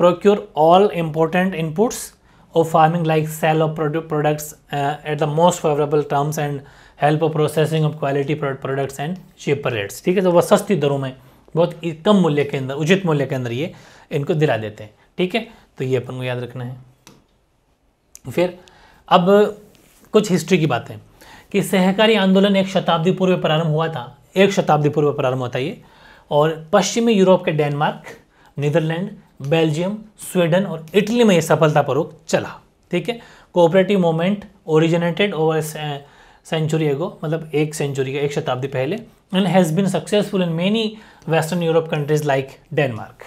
procure all important inputs of farming like sale of produ products uh, at the most favorable terms and help processing of quality products and cheaper rates ठीक है तो वह सस्ती दरों में बहुत कम मूल्य के अंदर उचित मूल्य के अंदर ये इनको दिला देते हैं ठीक है तो ये अपन को याद रखना है फिर अब कुछ हिस्ट्री की बातें कि सहकारी आंदोलन एक शताब्दी पूर्व प्रारंभ हुआ था एक शताब्दी पूर्व प्रारंभ होता ये और पश्चिमी यूरोप के डेनमार्क नीदरलैंड बेल्जियम स्वीडन और इटली में यह सफलतापूर्वक चला ठीक है cooperative movement originated over century ago मतलब एक सेंचुरी का एक शताब्दी पहले and has been successful in many western Europe countries like Denmark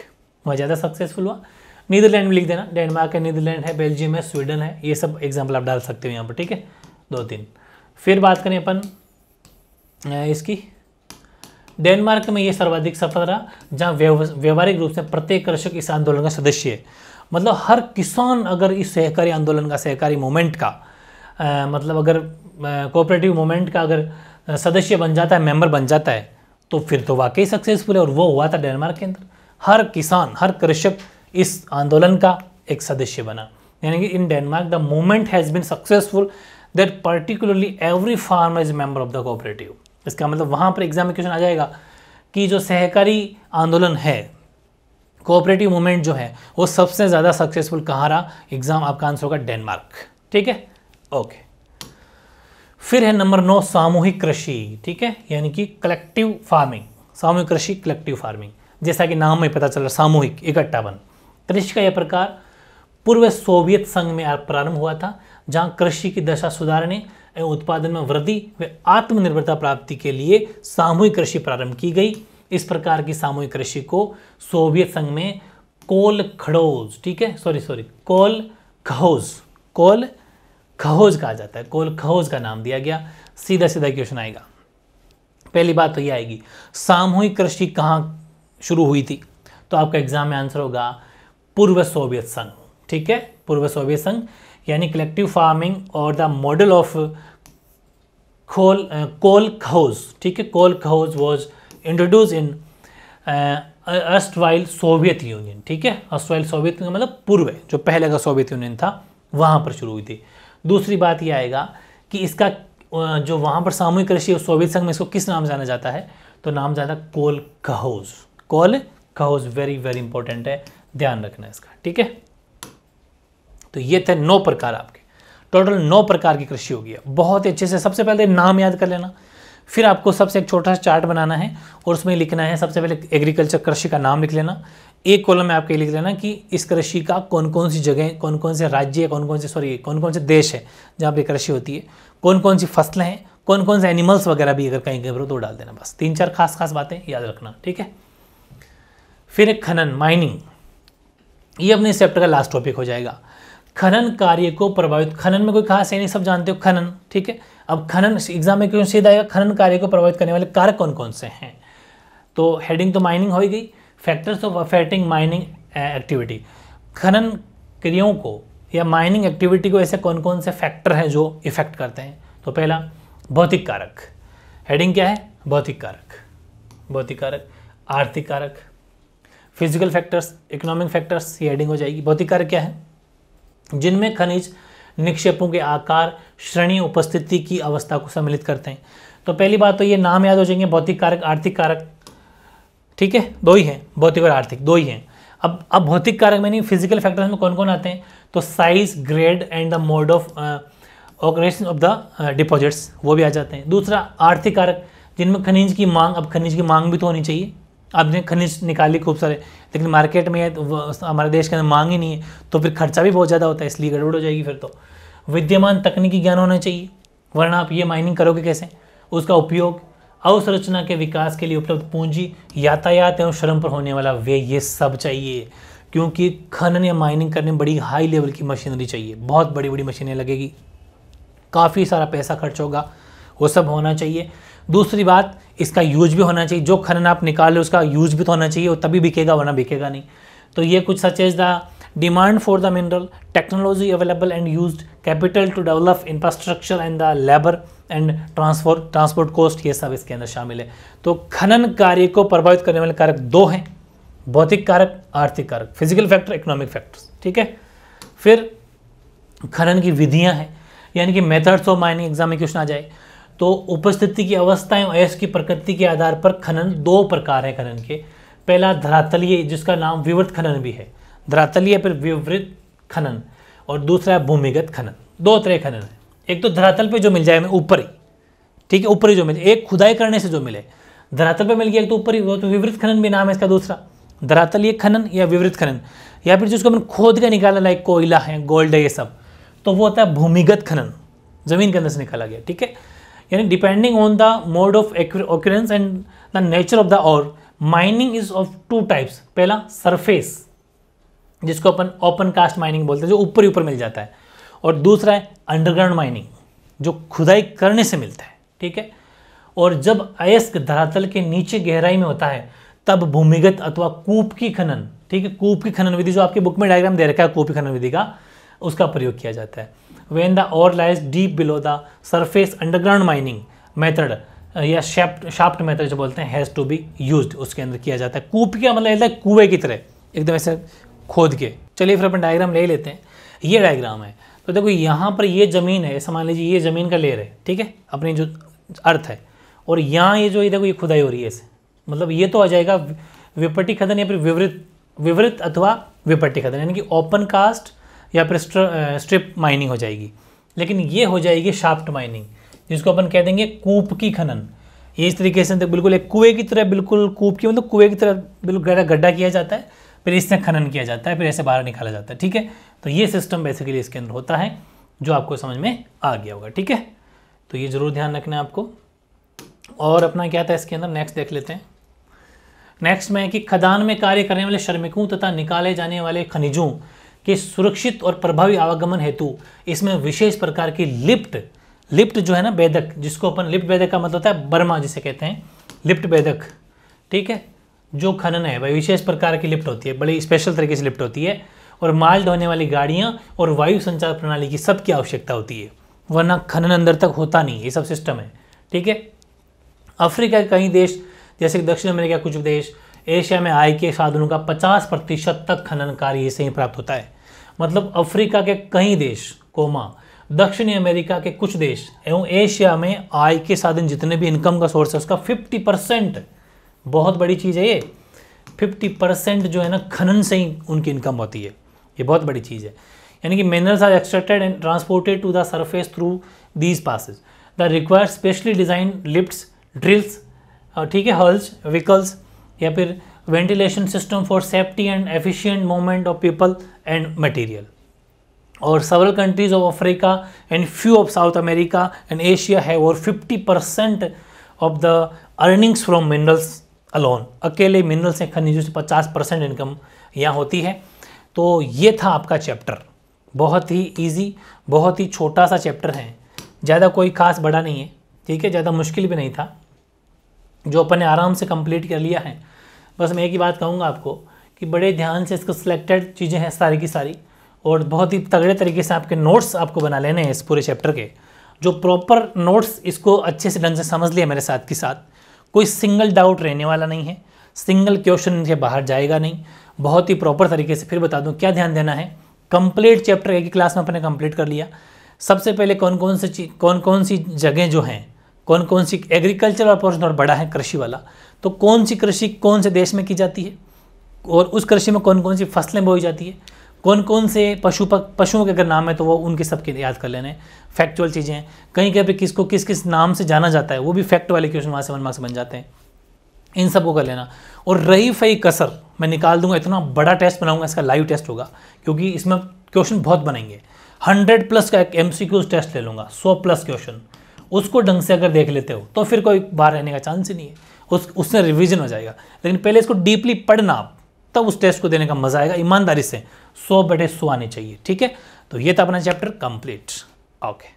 वहाँ ज़्यादा सक्सेसफुल हुआ नीदरलैंड में लिख देना डेनमार्क है नीदरलैंड है बेल्जियम है स्वीडन है ये सब एग्जाम्पल आप डाल सकते हो यहाँ पर ठीक है दो तीन फिर बात करें अपन इसकी डेनमार्क में ये सर्वाधिक सफल रहा जहाँ व्यवहारिक रूप से प्रत्येक कृषक इस आंदोलन का सदस्य है मतलब हर किसान अगर इस सहकारी आंदोलन का सहकारी मूवमेंट का आ, मतलब अगर कोऑपरेटिव मूवमेंट का अगर सदस्य बन जाता है मेंबर बन जाता है तो फिर तो वाकई सक्सेसफुल है और वो हुआ था डेनमार्क के अंदर हर किसान हर कृषक इस आंदोलन का एक सदस्य बना यानी कि in Denmark the movement has been successful that particularly every farmer is member of the cooperative इसका मतलब वहाँ पर एग्जाम में क्वेश्चन आ जाएगा कि जो सहकारी आंदोलन है कोऑपरेटिव मूवमेंट जो है वो सबसे ज़्यादा सक्सेसफुल कहाँ रहा एग्ज़ाम आपका आंसर होगा डेनमार्क ठीक है ओके फिर है नंबर नौ सामूहिक कृषि ठीक है यानी कि कलेक्टिव फार्मिंग सामूहिक कृषि कलेक्टिव फार्मिंग जैसा कि नाम में पता चल रहा सामूहिक इकट्ठावन कृषि का यह प्रकार पूर्व सोवियत संघ में प्रारंभ हुआ था जहाँ कृषि की दशा सुधारने एवं उत्पादन में वृद्धि व आत्मनिर्भरता प्राप्ति के लिए सामूहिक कृषि प्रारंभ की गई इस प्रकार की सामूहिक कृषि को सोवियत संघ में कोल खड़ोज ठीक है सॉरी सॉरी कोल खहोज कोल खहोज कहा जाता है कोल खहोज का नाम दिया गया सीधा सीधा क्वेश्चन आएगा पहली बात तो ये आएगी सामूहिक कृषि कहाँ शुरू हुई थी तो आपका एग्जाम में आंसर होगा पूर्व सोवियत संघ ठीक है पूर्व सोवियत संघ यानी कलेक्टिव फार्मिंग और द मॉडल ऑफ खोल कोल खोज ठीक है kolkhoz was introduce in erstwhile Soviet Union ठीक है अस्टवाइल वाइल सोवियत यूनियन मतलब पूर्व जो पहले का सोवियत यूनियन था वहाँ पर शुरू हुई थी दूसरी बात यह आएगा कि इसका uh, जो वहाँ पर सामूहिक कृषि और सोवियत संघ में इसको किस नाम जाना जाता है तो नाम जाता kolkhoz kolkhoz very very important है ध्यान रखना इसका ठीक है तो ये थे नौ प्रकार आपके टोटल नौ प्रकार की कृषि होगी बहुत अच्छे से सबसे पहले नाम याद कर लेना फिर आपको सबसे एक छोटा सा चार्ट बनाना है और उसमें लिखना है सबसे पहले एग्रीकल्चर कृषि का नाम लिख लेना एक कॉलम में आपके लिख लेना कि इस कृषि का कौन कौन सी जगह कौन कौन से राज्य है कौन कौन से सॉरी कौन कौन से देश है जहाँ पर कृषि होती है कौन कौन सी फसलें हैं कौन कौन से एनिमल्स वगैरह भी अगर कहीं कहीं तो डाल देना बस तीन चार खास खास बातें याद रखना ठीक है फिर खनन माइनिंग ये अपने इस चैप्टर का लास्ट टॉपिक हो जाएगा खनन कार्य को प्रभावित खनन में कोई खास है नहीं सब जानते हो खनन ठीक है अब खनन एग्जाम में क्यों सीधा आएगा खनन कार्य को प्रभावित करने वाले कारक कौन कौन से हैं तो हेडिंग तो माइनिंग हो गई factors of affecting mining activity खनन क्रियाओं को या माइनिंग एक्टिविटी को ऐसे कौन कौन से फैक्टर हैं जो इफेक्ट करते हैं तो पहला भौतिक कारक हेडिंग क्या है भौतिक कारक भौतिक कारक आर्थिक कारक फिजिकल फैक्टर्स इकोनॉमिक फैक्टर्स ये हेडिंग हो जाएगी भौतिक कारक क्या है जिनमें खनिज निक्षेपों के आकार श्रेणी उपस्थिति की अवस्था को सम्मिलित करते हैं तो पहली बात तो ये नाम याद हो जाएंगे भौतिक कारक आर्थिक कारक ठीक है दो ही हैं भौतिक और आर्थिक दो ही हैं अब अब भौतिक कारक में नहीं फिजिकल फैक्टर्स में कौन कौन आते हैं तो size grade and the mode of operation of the deposits वो भी आ जाते हैं दूसरा आर्थिक कारक जिनमें खनिज की मांग अब खनिज की मांग भी तो होनी चाहिए आपने खनिज निकाली खूब सारे लेकिन मार्केट में तो हमारे देश के अंदर मांग ही नहीं है तो फिर खर्चा भी बहुत ज़्यादा होता है इसलिए गड़बड़ हो जाएगी फिर तो विद्यमान तकनीकी ज्ञान होना चाहिए वरना आप ये माइनिंग करोगे कैसे उसका उपयोग अवसंरचना के विकास के लिए उपलब्ध पूंजी यातायात एवं श्रम पर होने वाला व्यय ये सब चाहिए क्योंकि खनन या माइनिंग करने में बड़ी हाई लेवल की मशीनरी चाहिए बहुत बड़ी बड़ी मशीनें लगेगी काफ़ी सारा पैसा खर्च होगा वो सब होना चाहिए दूसरी बात इसका यूज भी होना चाहिए जो खनन आप निकाल लो उसका यूज भी तो होना चाहिए और तभी बिकेगा वरना बिकेगा नहीं तो ये कुछ such is the demand for the mineral technology available and use capital to develop infrastructure and the labour and transport transport cost ये सब इसके अंदर शामिल है तो खनन कार्य को प्रभावित करने वाले कारक दो हैं भौतिक कारक आर्थिक कारक फिजिकल फैक्टर इकोनॉमिक फैक्टर्स ठीक है फिर खनन की विधियां हैं यानी कि मेथड्स ऑफ माइनिंग एग्जाम में क्वेश्चन आ जाए तो उपस्थिति की अवस्थाएं एवं की प्रकृति के आधार पर खनन दो प्रकार है खनन के पहला धरातलीय जिसका नाम विवृत खनन भी है धरातलीय फिर विवृत खनन और दूसरा भूमिगत खनन दो तरह खनन है एक तो धरातल पे जो मिल जाए हमें ऊपर ही ठीक है ऊपर ही जो मिले एक खुदाई करने से जो मिले धरातल पे मिल गया एक तो ऊपर ही वो तो विवृत खनन भी नाम है इसका दूसरा धरातलीय खनन या विवृत खनन या फिर जिसको हमने खोद के निकाला लाइक कोयला है गोल्ड है ये सब तो वो होता है भूमिगत खनन जमीन के अंदर से निकाला गया ठीक है यानी depending on the mode of occurrence and the nature of the ore mining is of two types पहला सरफेस जिसको अपन ओपन कास्ट माइनिंग बोलते हैं जो ऊपर ही ऊपर मिल जाता है और दूसरा है अंडरग्राउंड माइनिंग जो खुदाई करने से मिलता है ठीक है और जब अयस्क धरातल के नीचे गहराई में होता है तब भूमिगत अथवा कूप की खनन ठीक है कूप की खनन विधि जो आपके बुक में डायग्राम दे रखा है कूप की खनन विधि का उसका प्रयोग किया जाता है when the ore lies deep below the surface underground mining method या शेप्ट शाफ्ट मेथड जो बोलते हैं हैज़ टू बी यूज उसके अंदर किया जाता है कूप क्या मतलब ऐसा कुएँ की तरह एकदम ऐसे खोद के चलिए फिर अपन डायग्राम ले लेते हैं ये डायग्राम है तो देखो यहाँ पर ये ज़मीन है ऐसा मान लीजिए ये ज़मीन का लेयर है ठीक है अपनी जो अर्थ है और यहाँ ये जो ये देखो ये खुदाई हो रही है ऐसे मतलब ये तो आ जाएगा विपट्टी खदन या फिर विवृत विवृत अथवा विपट्टी खदन यानी कि ओपन कास्ट या फिर स्ट्रिप माइनिंग हो जाएगी लेकिन ये हो जाएगी शाफ्ट माइनिंग जिसको अपन कह देंगे कूप की खनन ये इस तरीके से मतलब बिल्कुल एक कुएं की तरह बिल्कुल कूप की मतलब तो कुएं की तरह बिल्कुल गहरा गड्ढा किया जाता है फिर इससे खनन किया जाता है फिर ऐसे बाहर निकाला जाता है ठीक है तो ये सिस्टम बेसिकली इसके अंदर होता है जो आपको समझ में आ गया होगा ठीक है तो ये ज़रूर ध्यान रखना है आपको और अपना क्या था इसके अंदर नेक्स्ट देख लेते हैं नेक्स्ट में कि खदान में कार्य करने वाले श्रमिकों तथा निकाले जाने वाले खनिजों कि सुरक्षित और प्रभावी आवागमन हेतु इसमें विशेष प्रकार की लिप्ट लिफ्ट जो है ना बेदक जिसको अपन लिप्ट बेदक का मतलब होता है बर्मा जिसे कहते हैं लिप्ट बेदक ठीक है जो खनन है भाई विशेष प्रकार की लिफ्ट होती है बड़ी स्पेशल तरीके से लिफ्ट होती है और माल ढोने वाली गाड़ियाँ और वायु संचार प्रणाली की सबकी आवश्यकता होती है वरना खनन अंदर तक होता नहीं ये सब सिस्टम है ठीक है अफ्रीका के कई देश जैसे कि दक्षिण अमेरिका कुछ देश एशिया में आय के साधनों का 50 प्रतिशत तक खनन कार्य से ही प्राप्त होता है मतलब अफ्रीका के कई देश कोमा दक्षिणी अमेरिका के कुछ देश एवं एशिया में आय के साधन जितने भी इनकम का सोर्स है उसका फिफ्टी परसेंट बहुत बड़ी चीज़ है ये फिफ्टी परसेंट जो है ना खनन से ही उनकी इनकम होती है ये बहुत बड़ी चीज़ है यानी कि minerals are extracted and transported to the surface through these passes they require specially design lift drills ठीक है हल्स व्हीकल्स या फिर ventilation system for safety and efficient movement of people and material और several countries of Africa and few of South America and Asia है और fifty percent of the earnings from minerals alone अकेले minerals and खनिजों से पचास percent income यहाँ होती है तो ये था आपका चैप्टर बहुत ही ईजी बहुत ही छोटा सा चैप्टर है ज़्यादा कोई खास बड़ा नहीं है ठीक है ज़्यादा मुश्किल भी नहीं था जो अपन ने आराम से कम्प्लीट कर लिया है बस मैं एक ही बात कहूँगा आपको कि बड़े ध्यान से इसको सिलेक्टेड चीज़ें हैं सारी की सारी और बहुत ही तगड़े तरीके से आपके नोट्स आपको बना लेने हैं इस पूरे चैप्टर के जो प्रॉपर नोट्स इसको अच्छे से ढंग से समझ लिया मेरे साथ के साथ कोई सिंगल डाउट रहने वाला नहीं है सिंगल क्वेश्चन से बाहर जाएगा नहीं बहुत ही प्रॉपर तरीके से फिर बता दूँ क्या ध्यान देना है कंप्लीट चैप्टर एक ही क्लास में अपने कंप्लीट कर लिया सबसे पहले कौन कौन से कौन कौन सी जगह जो हैं कौन कौन सी एग्रीकल्चर और पोर्शन और बड़ा है कृषि वाला तो कौन सी कृषि कौन से देश में की जाती है और उस कृषि में कौन कौन सी फसलें बोई जाती है कौन कौन से पशु पशुओं के अगर नाम है तो वो उनके के याद कर लेने फैक्चुअल चीज़ें कहीं कहीं पर किसको किस किस नाम से जाना जाता है वो भी फैक्ट वाले क्वेश्चन वहाँ से वन मार्क्स बन जाते हैं इन सबको कर लेना और रही फई कसर मैं निकाल दूंगा इतना बड़ा टेस्ट बनाऊंगा इसका लाइव टेस्ट होगा क्योंकि इसमें क्वेश्चन बहुत बनेंगे हंड्रेड प्लस का एक एम टेस्ट ले लूँगा सौ प्लस क्वेश्चन उसको ढंग से अगर देख लेते हो तो फिर कोई बाहर रहने का चांस ही नहीं है उस उससे रिविज़न हो जाएगा लेकिन पहले इसको डीपली पढ़ना आप तब उस टेस्ट को देने का मज़ा आएगा ईमानदारी से सौ बटे सौ आने चाहिए ठीक है तो ये था अपना चैप्टर कंप्लीट ओके